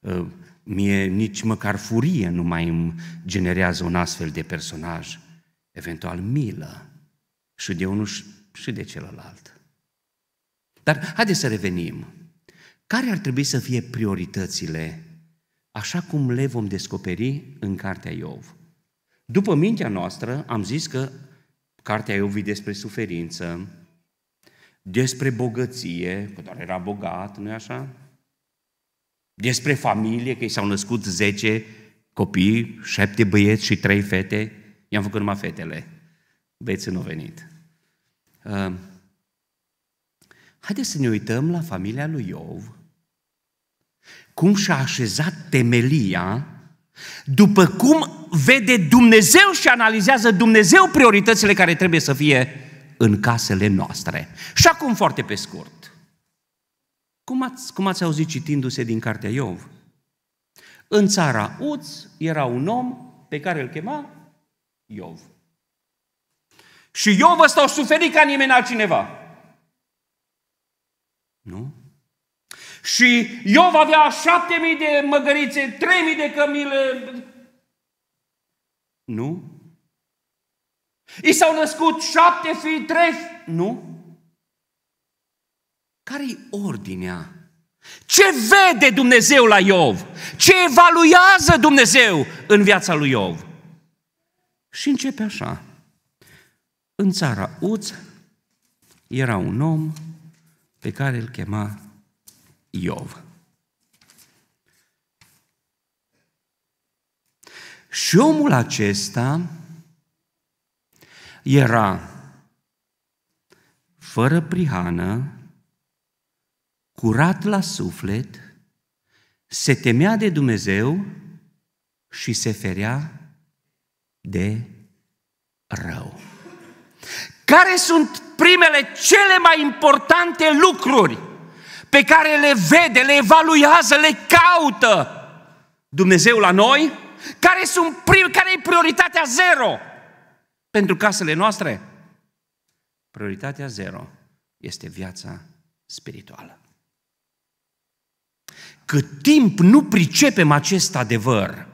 Ehm, mie nici măcar furie nu mai îmi generează un astfel de personaj, eventual milă și de unul și de celălalt. Dar haideți să revenim. Care ar trebui să fie prioritățile, așa cum le vom descoperi în Cartea Iov? După mintea noastră, am zis că Cartea Iov e despre suferință, despre bogăție, că doar era bogat, nu-i așa? Despre familie, că i s-au născut 10 copii, 7 băieți și 3 fete. I-am făcut numai fetele. Băieții nu au venit. Uh, Haideți să ne uităm la familia lui Iov, cum și-a așezat temelia, după cum vede Dumnezeu și analizează Dumnezeu prioritățile care trebuie să fie în casele noastre. Și acum foarte pe scurt. Cum ați, cum ați auzit citindu-se din cartea Iov? În țara Uț era un om pe care îl chema Iov. Și Iov ăsta o suferit ca nimeni altcineva. Nu? Și Iov avea șapte mii de măgărițe, trei mii de cămile. Nu? I s-au născut șapte fii, trei... Nu? Care-i ordinea? Ce vede Dumnezeu la Iov? Ce evaluează Dumnezeu în viața lui Iov? Și începe așa. În țara Uț era un om pe care îl chema Iov. Și omul acesta era fără prihană, curat la suflet, se temea de Dumnezeu și se ferea de rău. Care sunt primele cele mai importante lucruri pe care le vede, le evaluează, le caută Dumnezeu la noi? Care, sunt prim, care e prioritatea zero pentru casele noastre? Prioritatea zero este viața spirituală. Cât timp nu pricepem acest adevăr,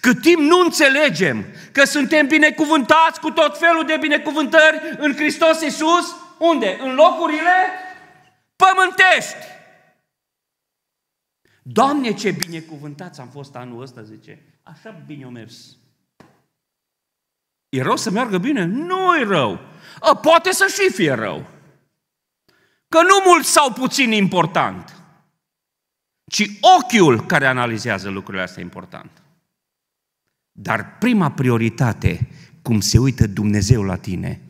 cât timp nu înțelegem că suntem binecuvântați cu tot felul de binecuvântări în Hristos Iisus, unde? În locurile pământești. Doamne, ce binecuvântați am fost anul ăsta, zice. Așa bine o mers. E rău să meargă bine? nu e rău. A, poate să și fie rău. Că nu mult sau puțin important, ci ochiul care analizează lucrurile astea important. Dar prima prioritate, cum se uită Dumnezeu la tine,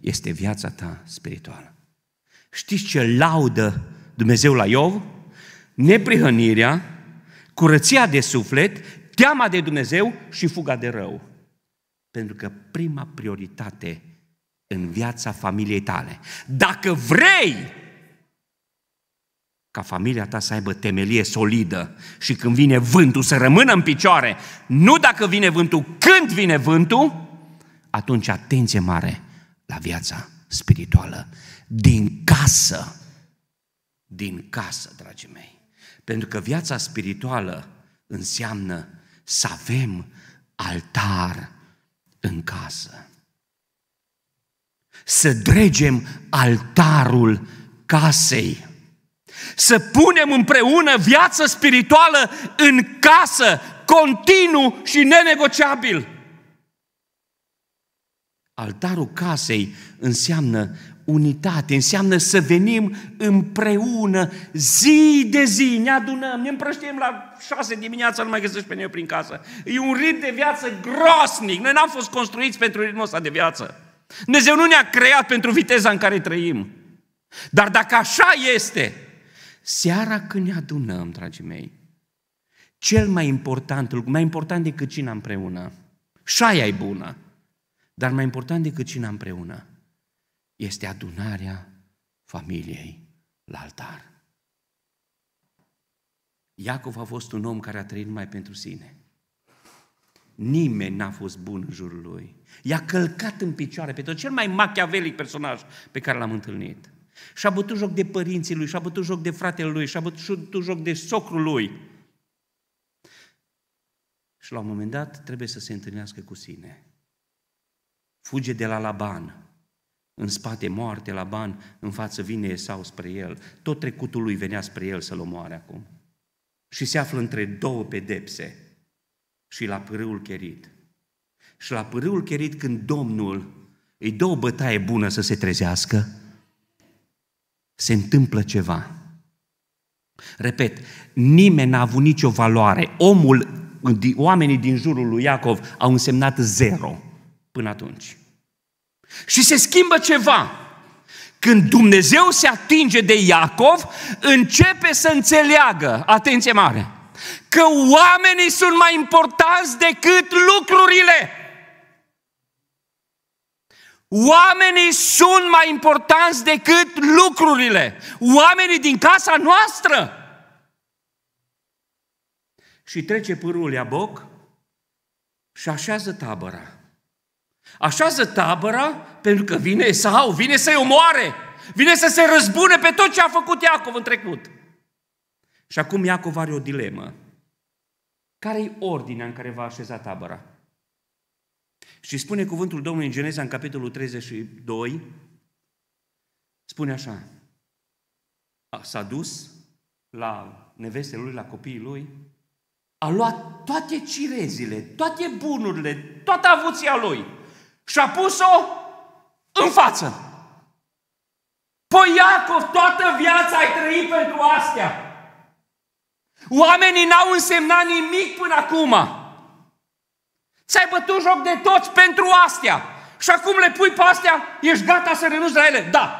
este viața ta spirituală. Știți ce laudă Dumnezeu la Iov? Neprihănirea, curăția de suflet, teama de Dumnezeu și fuga de rău. Pentru că prima prioritate în viața familiei tale. Dacă vrei ca familia ta să aibă temelie solidă și când vine vântul să rămână în picioare, nu dacă vine vântul, când vine vântul, atunci atenție mare la viața spirituală. Din casă, din casă, dragii mei. Pentru că viața spirituală înseamnă să avem altar în casă. Să dregem altarul casei. Să punem împreună viață spirituală în casă, continuu și nenegociabil. Altarul casei înseamnă unitate, înseamnă să venim împreună zi de zi, ne adunăm, ne împrăștiem la șase dimineața, nu mai găsești pe noi prin casă. E un rit de viață grosnic. Noi n-am fost construiți pentru ritmul ăsta de viață. Dumnezeu nu ne-a creat pentru viteza în care trăim. Dar dacă așa este, seara când ne adunăm, dragii mei, cel mai important lucru, mai important decât cina împreună, și e bună, dar mai important decât cina împreună, este adunarea familiei la altar. Iacov a fost un om care a trăit numai pentru sine. Nimeni n-a fost bun în jurul lui. I-a călcat în picioare pe tot cel mai machiavelic personaj pe care l-am întâlnit. Și-a bătut joc de părinții lui, și-a bătut joc de fratele lui, și-a bătut joc de socrul lui. Și la un moment dat trebuie să se întâlnească cu sine. Fuge de la Laban. În spate moarte Laban, în față vine Esau spre el. Tot trecutul lui venea spre el să-l omoare acum. Și se află între două pedepse. Și la pârâul cherit. Și la pârâul cherit când Domnul îi dă o bătaie bună să se trezească, se întâmplă ceva. Repet, nimeni n-a avut nicio valoare. Omul, oamenii din jurul lui Iacov au însemnat zero până atunci. Și se schimbă ceva. Când Dumnezeu se atinge de Iacov, începe să înțeleagă, atenție mare, că oamenii sunt mai importanți decât lucrurile. Oamenii sunt mai importanți decât lucrurile. Oamenii din casa noastră. Și trece pârul Iaboc și așează tabăra. Așează tabăra pentru că vine sau vine să-i omoare, vine să se răzbune pe tot ce a făcut Iacov în trecut. Și acum Iacov are o dilemă. Care-i ordinea în care va așeza tabăra? Și spune cuvântul Domnului în Geneza, în capitolul 32, spune așa, s-a dus la nevestele lui, la copiii lui, a luat toate cirezile, toate bunurile, toată avuția lui și a pus-o în față. Păi Iacov, toată viața ai trăit pentru astea. Oamenii n-au însemnat nimic până acum. Să ai bătut joc de toți pentru astea. Și acum le pui pe astea, ești gata să renunți la ele. Da.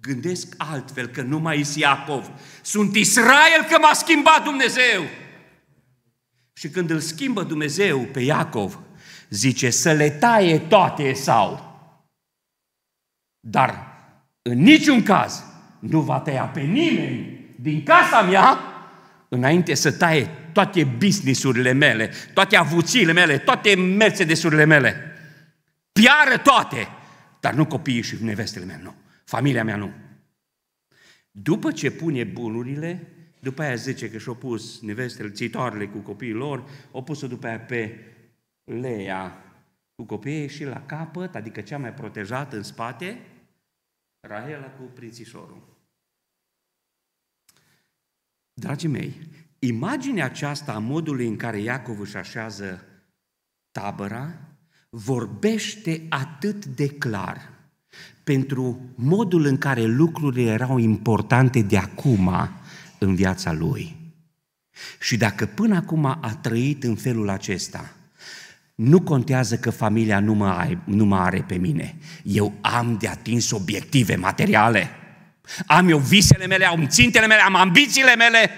Gândesc altfel că nu mai ești Iacov. Sunt Israel că m-a schimbat Dumnezeu. Și când îl schimbă Dumnezeu pe Iacov, zice să le taie toate sau. Dar în niciun caz nu va tăia pe nimeni din casa mea înainte să taie toate businessurile mele, toate avuțiile mele, toate Mercedesurile mele. Piară toate, dar nu copiii și nevestele mele, nu. Familia mea nu. După ce pune bunurile, după aia zice că și-au pus nevestele, țitoarele cu copiii lor, au pus-o după aia pe Lea cu copiii și la capăt, adică cea mai protejată în spate, Rahela cu prințișorul. Dragii mei, Imaginea aceasta a modului în care Iacov își așează tabăra vorbește atât de clar pentru modul în care lucrurile erau importante de acum în viața lui. Și dacă până acum a trăit în felul acesta, nu contează că familia nu mă, ai, nu mă are pe mine. Eu am de atins obiective materiale. Am eu visele mele, am țintele mele, am ambițiile mele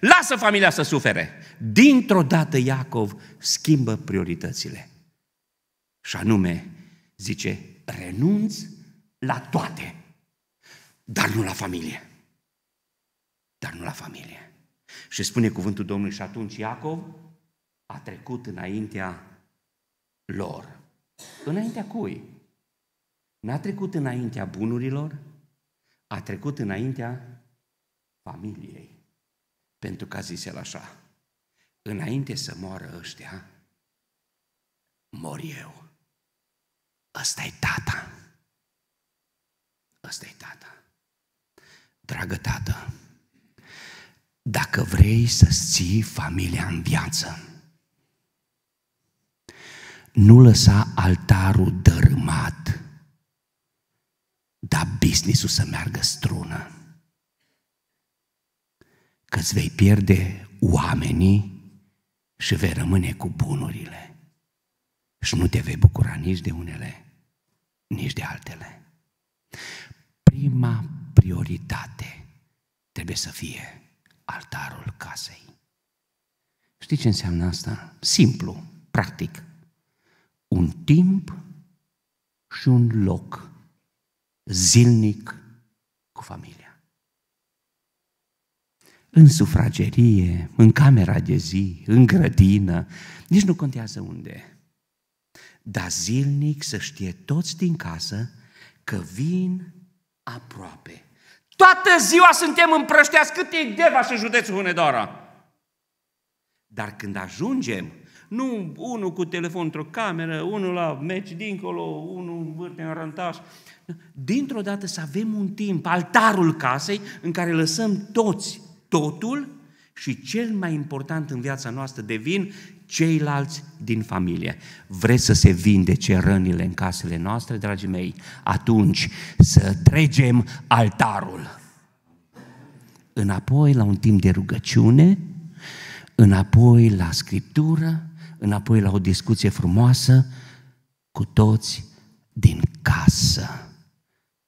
Lasă familia să sufere. Dintr-o dată Iacov schimbă prioritățile. Și anume, zice, renunț la toate, dar nu la familie. Dar nu la familie. Și spune cuvântul Domnului și atunci Iacov a trecut înaintea lor. Înaintea cui? N-a trecut înaintea bunurilor, a trecut înaintea familiei. Pentru că a zis el așa, înainte să moară ăștia, mor eu. ăsta e tata. ăsta e tata. Dragă tată, dacă vrei să-ți ții familia în viață, nu lăsa altarul dărâmat, dar businessul să meargă strună că îți vei pierde oamenii și vei rămâne cu bunurile. Și nu te vei bucura nici de unele, nici de altele. Prima prioritate trebuie să fie altarul casei. Știi ce înseamnă asta? Simplu, practic. Un timp și un loc zilnic cu familia în sufragerie, în camera de zi, în grădină, nici nu contează unde. Dar zilnic să știe toți din casă că vin aproape. Toată ziua suntem împrășteați cât e Deva și județul Hunedoara. Dar când ajungem, nu unul cu telefon într-o cameră, unul la meci dincolo, unul în vârte în rântaș. Dintr-o dată să avem un timp, altarul casei, în care lăsăm toți totul și cel mai important în viața noastră devin ceilalți din familie. Vreți să se vindece rănile în casele noastre, dragii mei? Atunci să dregem altarul. Înapoi la un timp de rugăciune, înapoi la scriptură, înapoi la o discuție frumoasă cu toți din casă.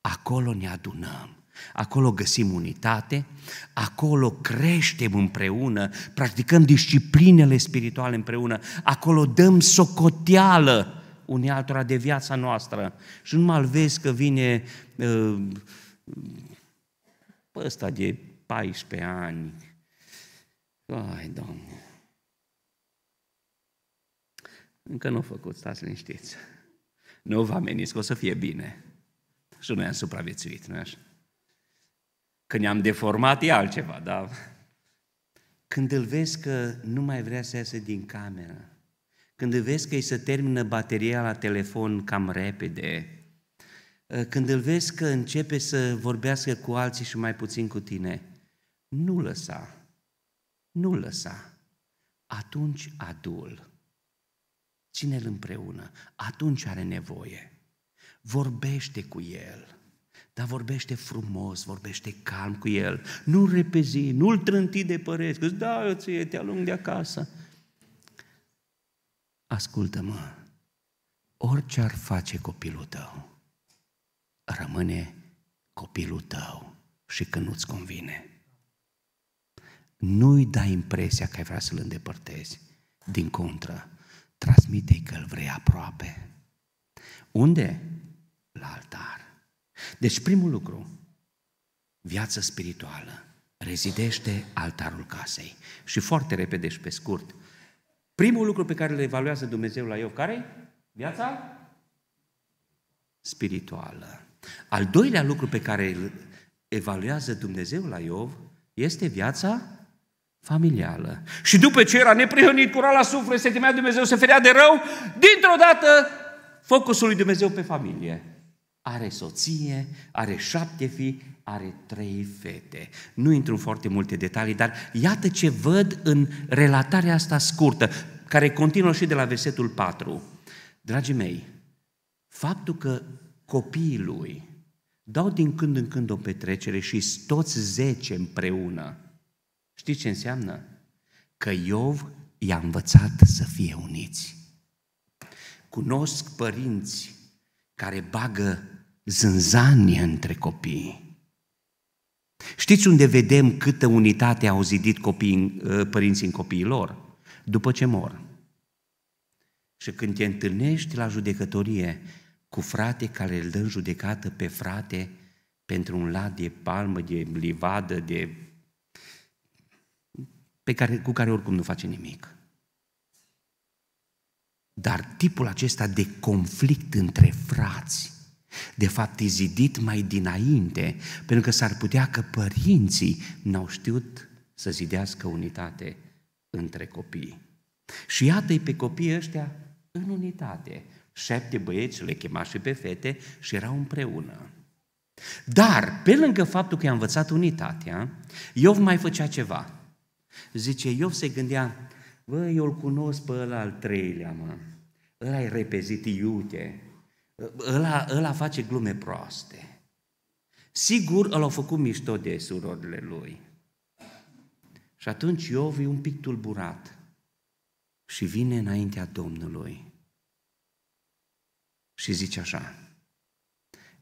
Acolo ne adunăm Acolo găsim unitate, acolo creștem împreună, practicăm disciplinele spirituale împreună, acolo dăm socoteală unii altora de viața noastră. Și nu mai vezi că vine uh, ăsta de 14 ani. Ai, Doamne! Încă nu a făcut, stați liniștiți. Nu vă ameniți că o să fie bine. Și noi am supraviețuit, nu așa? Că ne-am deformat e altceva, da. când îl vezi că nu mai vrea să iasă din cameră, când îl vezi că îi se termină bateria la telefon cam repede, ă, când îl vezi că începe să vorbească cu alții și mai puțin cu tine, nu lăsa, nu lăsa. Atunci adul. Ține-l împreună, atunci are nevoie. Vorbește cu el dar vorbește frumos, vorbește calm cu el. Nu repezi, nu-l trânti de păreți, că da, eu ție, te alung de acasă. Ascultă-mă, orice ar face copilul tău, rămâne copilul tău și când nu-ți convine. Nu-i dai impresia că ai vrea să-l îndepărtezi. Din contră, transmite-i că îl vrei aproape. Unde? La altar. Deci primul lucru, viață spirituală, rezidește altarul casei. Și foarte repede și pe scurt, primul lucru pe care îl evaluează Dumnezeu la Iov, care Viața spirituală. Al doilea lucru pe care îl evaluează Dumnezeu la Iov este viața familială. Și după ce era neprihănit, cura la suflet, se temea Dumnezeu, se ferea de rău, dintr-o dată focusul lui Dumnezeu pe familie are soție, are șapte fii, are trei fete. Nu intru în foarte multe detalii, dar iată ce văd în relatarea asta scurtă, care continuă și de la versetul 4. Dragii mei, faptul că copiii lui dau din când în când o petrecere și toți zece împreună, știți ce înseamnă? Că Iov i-a învățat să fie uniți. Cunosc părinți care bagă zânzanie între copii. Știți unde vedem câtă unitate au zidit copii, ă, părinții în copiii lor? După ce mor. Și când te întâlnești la judecătorie cu frate care îl dă în judecată pe frate pentru un lat de palmă, de livadă, de... Pe care, cu care oricum nu face nimic. Dar tipul acesta de conflict între frați, de fapt, e zidit mai dinainte, pentru că s-ar putea că părinții n-au știut să zidească unitate între copii. Și iată-i pe copiii ăștia în unitate. Șapte băieți le chema și pe fete și erau împreună. Dar, pe lângă faptul că i-a învățat unitatea, Iov mai făcea ceva. Zice, Iov se gândea, bă, eu îl cunosc pe ăla al treilea, mă ăla e repezit, iute, ăla, ăla face glume proaste. Sigur, îl au făcut mișto de surorile lui. Și atunci Iov e un pic tulburat și vine înaintea Domnului și zice așa,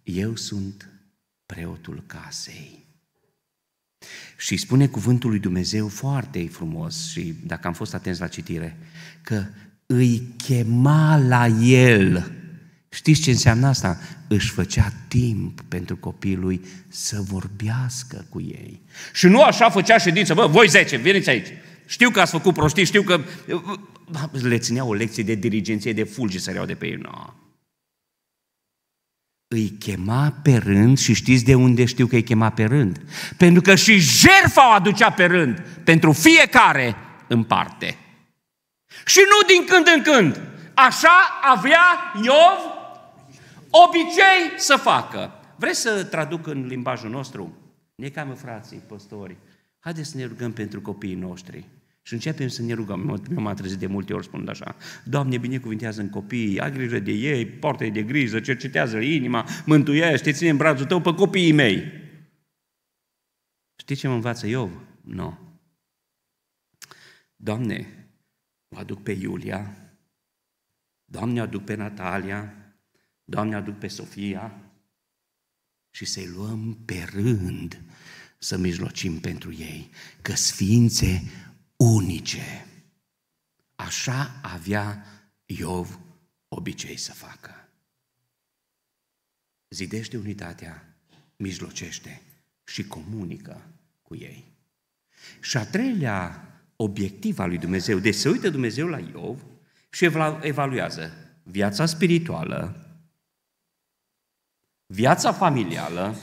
eu sunt preotul casei. Și spune cuvântul lui Dumnezeu foarte frumos și dacă am fost atenți la citire, că îi chema la el. Știți ce înseamnă asta? Își făcea timp pentru copilul să vorbească cu ei. Și nu așa făcea ședință, bă, voi zece, veniți aici. Știu că ați făcut prostii, știu că... Le ținea o lecție de dirigenție, de fulgi să de pe ei. No. Îi chema pe rând și știți de unde știu că îi chema pe rând? Pentru că și jertfa o aducea pe rând, pentru fiecare în parte. Și nu din când în când. Așa avea Iov obicei să facă. Vreți să traduc în limbajul nostru? Ne cam frații, păstori. Haideți să ne rugăm pentru copiii noștri. Și începem să ne rugăm. Eu m-am trezit de multe ori spunând așa. Doamne, binecuvintează în copii, ai grijă de ei, poartă de grijă, cercetează inima, mântuiește, ține în brațul tău pe copiii mei. Știi ce mă învață Iov? Nu. No. Doamne, o aduc pe Iulia, Doamne, aduc pe Natalia, Doamne, aduc pe Sofia și să-i luăm pe rând să mijlocim pentru ei, că sfințe unice. Așa avea Iov obicei să facă. Zidește unitatea, mijlocește și comunică cu ei. Și a treilea obiectiv al lui Dumnezeu. Deci se uită Dumnezeu la Iov și evaluează viața spirituală, viața familială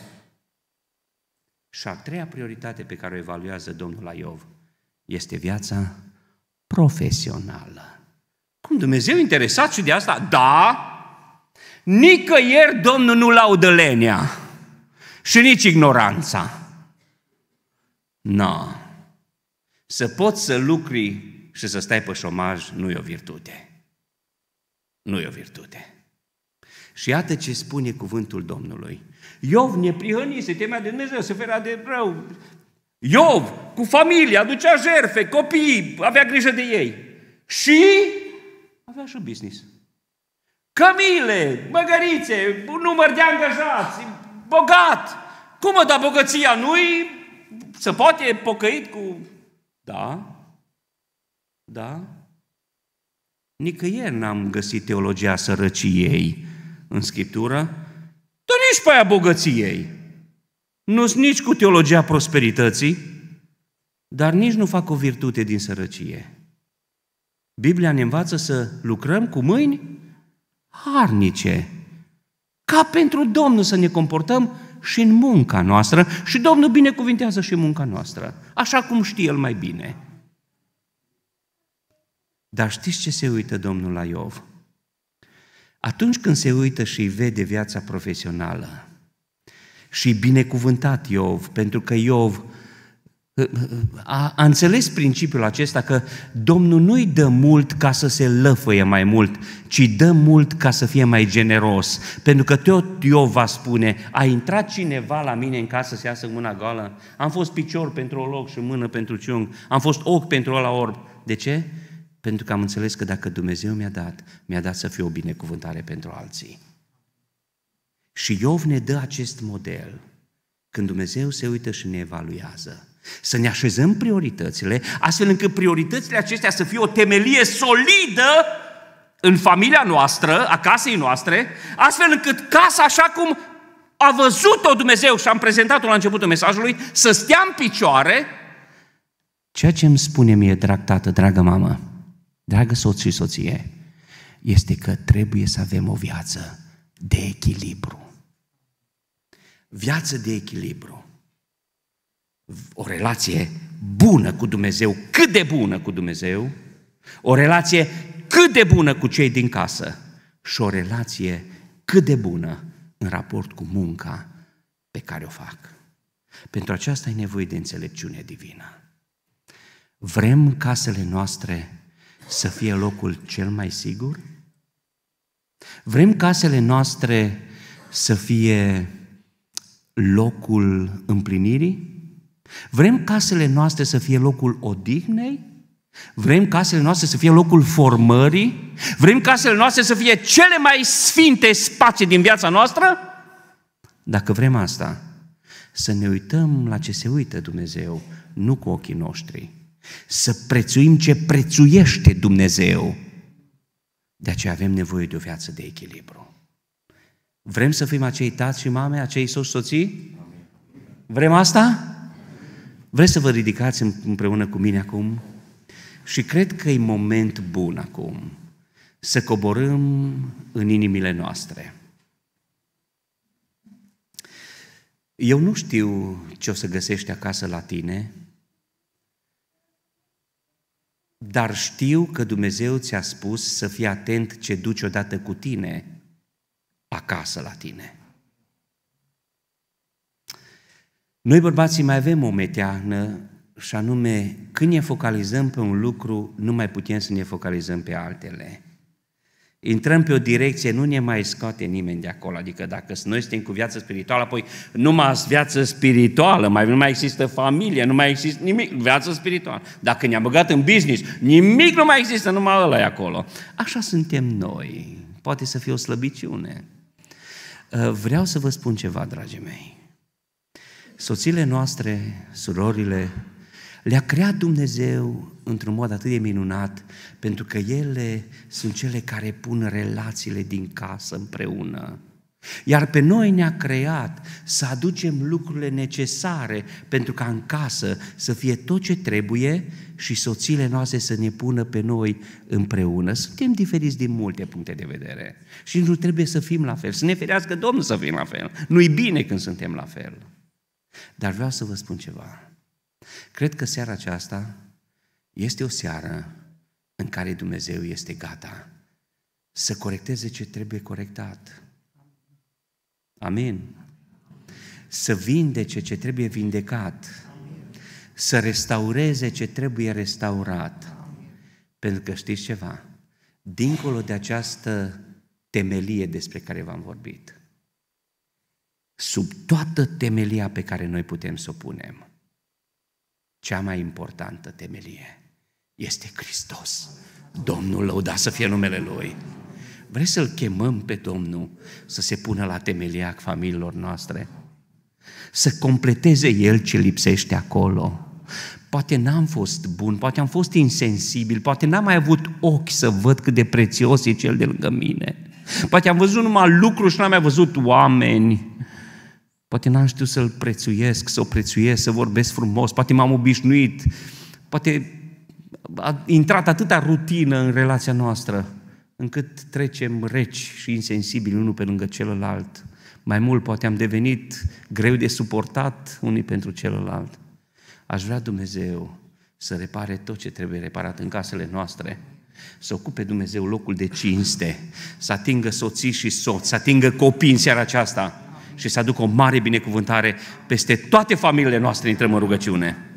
și a treia prioritate pe care o evaluează Domnul la Iov este viața profesională. Cum Dumnezeu interesat și de asta? Da, nicăieri Domnul nu laudă lenea și nici ignoranța. Nu. No. Să poți să lucri și să stai pe șomaj nu e o virtute. Nu e o virtute. Și iată ce spune cuvântul Domnului. Iov neprihănit, se temea de Dumnezeu, se ferea de rău. Iov, cu familia, aducea jerfe, copii, avea grijă de ei. Și avea și business. Cămile, măgărițe, un număr de angajați, bogat. Cum o da bogăția nu-i? Se poate pocăit cu da, da, nicăieri n-am găsit teologia sărăciei în Scriptură, dar nici pe aia bogăției. nu sunt nici cu teologia prosperității, dar nici nu fac o virtute din sărăcie. Biblia ne învață să lucrăm cu mâini harnice, ca pentru Domnul să ne comportăm și în munca noastră și Domnul binecuvintează și munca noastră, așa cum știe El mai bine. Dar știți ce se uită Domnul la Iov? Atunci când se uită și vede viața profesională și binecuvântat Iov, pentru că Iov a, a înțeles principiul acesta că Domnul nu-i dă mult ca să se lăfăie mai mult, ci dă mult ca să fie mai generos. Pentru că tot eu va spune, a intrat cineva la mine în casă să iasă mâna goală? Am fost picior pentru o loc și mână pentru ciung, am fost ochi pentru ăla orb. De ce? Pentru că am înțeles că dacă Dumnezeu mi-a dat, mi-a dat să fiu o binecuvântare pentru alții. Și Iov ne dă acest model când Dumnezeu se uită și ne evaluează să ne așezăm prioritățile, astfel încât prioritățile acestea să fie o temelie solidă în familia noastră, a casei noastre, astfel încât casa așa cum a văzut-o Dumnezeu și am prezentat-o la începutul mesajului, să stea în picioare. Ceea ce îmi spune mie, drag tată, dragă mamă, dragă soț și soție, este că trebuie să avem o viață de echilibru. Viață de echilibru o relație bună cu Dumnezeu, cât de bună cu Dumnezeu, o relație cât de bună cu cei din casă și o relație cât de bună în raport cu munca pe care o fac. Pentru aceasta ai nevoie de înțelepciune divină. Vrem casele noastre să fie locul cel mai sigur? Vrem casele noastre să fie locul împlinirii? Vrem casele noastre să fie locul odihnei? Vrem casele noastre să fie locul formării? Vrem casele noastre să fie cele mai sfinte spații din viața noastră? Dacă vrem asta, să ne uităm la ce se uită Dumnezeu, nu cu ochii noștri. Să prețuim ce prețuiește Dumnezeu. De aceea avem nevoie de o viață de echilibru. Vrem să fim acei tați și mame, acei soți soții? Vrem asta? Vreți să vă ridicați împreună cu mine acum? Și cred că e moment bun acum să coborâm în inimile noastre. Eu nu știu ce o să găsești acasă la tine, dar știu că Dumnezeu ți-a spus să fii atent ce duci odată cu tine acasă la tine. Noi bărbații mai avem o meteahnă și anume când ne focalizăm pe un lucru, nu mai putem să ne focalizăm pe altele. Intrăm pe o direcție, nu ne mai scoate nimeni de acolo. Adică dacă noi suntem cu viață spirituală, apoi nu mai viață spirituală, mai, nu mai există familie, nu mai există nimic, viață spirituală. Dacă ne-am băgat în business, nimic nu mai există, numai ăla e acolo. Așa suntem noi. Poate să fie o slăbiciune. Vreau să vă spun ceva, dragii mei soțiile noastre, surorile, le-a creat Dumnezeu într-un mod atât de minunat, pentru că ele sunt cele care pun relațiile din casă împreună. Iar pe noi ne-a creat să aducem lucrurile necesare pentru ca în casă să fie tot ce trebuie și soțiile noastre să ne pună pe noi împreună. Suntem diferiți din multe puncte de vedere și nu trebuie să fim la fel. Să ne ferească Domnul să fim la fel. Nu-i bine când suntem la fel. Dar vreau să vă spun ceva. Cred că seara aceasta este o seară în care Dumnezeu este gata să corecteze ce trebuie corectat. Amin. Să vindece ce trebuie vindecat. Să restaureze ce trebuie restaurat. Pentru că știți ceva? Dincolo de această temelie despre care v-am vorbit, sub toată temelia pe care noi putem să o punem. Cea mai importantă temelie este Hristos. Domnul lăuda să fie numele Lui. Vreți să-L chemăm pe Domnul să se pună la temelia familiilor noastre? Să completeze El ce lipsește acolo? Poate n-am fost bun, poate am fost insensibil, poate n-am mai avut ochi să văd cât de prețios e cel de lângă mine. Poate am văzut numai lucruri și n-am mai văzut oameni. Poate n-am știut să-l prețuiesc, să o prețuiesc, să vorbesc frumos, poate m-am obișnuit, poate a intrat atâta rutină în relația noastră, încât trecem reci și insensibili unul pe lângă celălalt. Mai mult, poate am devenit greu de suportat unii pentru celălalt. Aș vrea Dumnezeu să repare tot ce trebuie reparat în casele noastre, să ocupe Dumnezeu locul de cinste, să atingă soții și soți, să atingă copii în seara aceasta, și să aducă o mare binecuvântare peste toate familiile noastre, intrăm în rugăciune.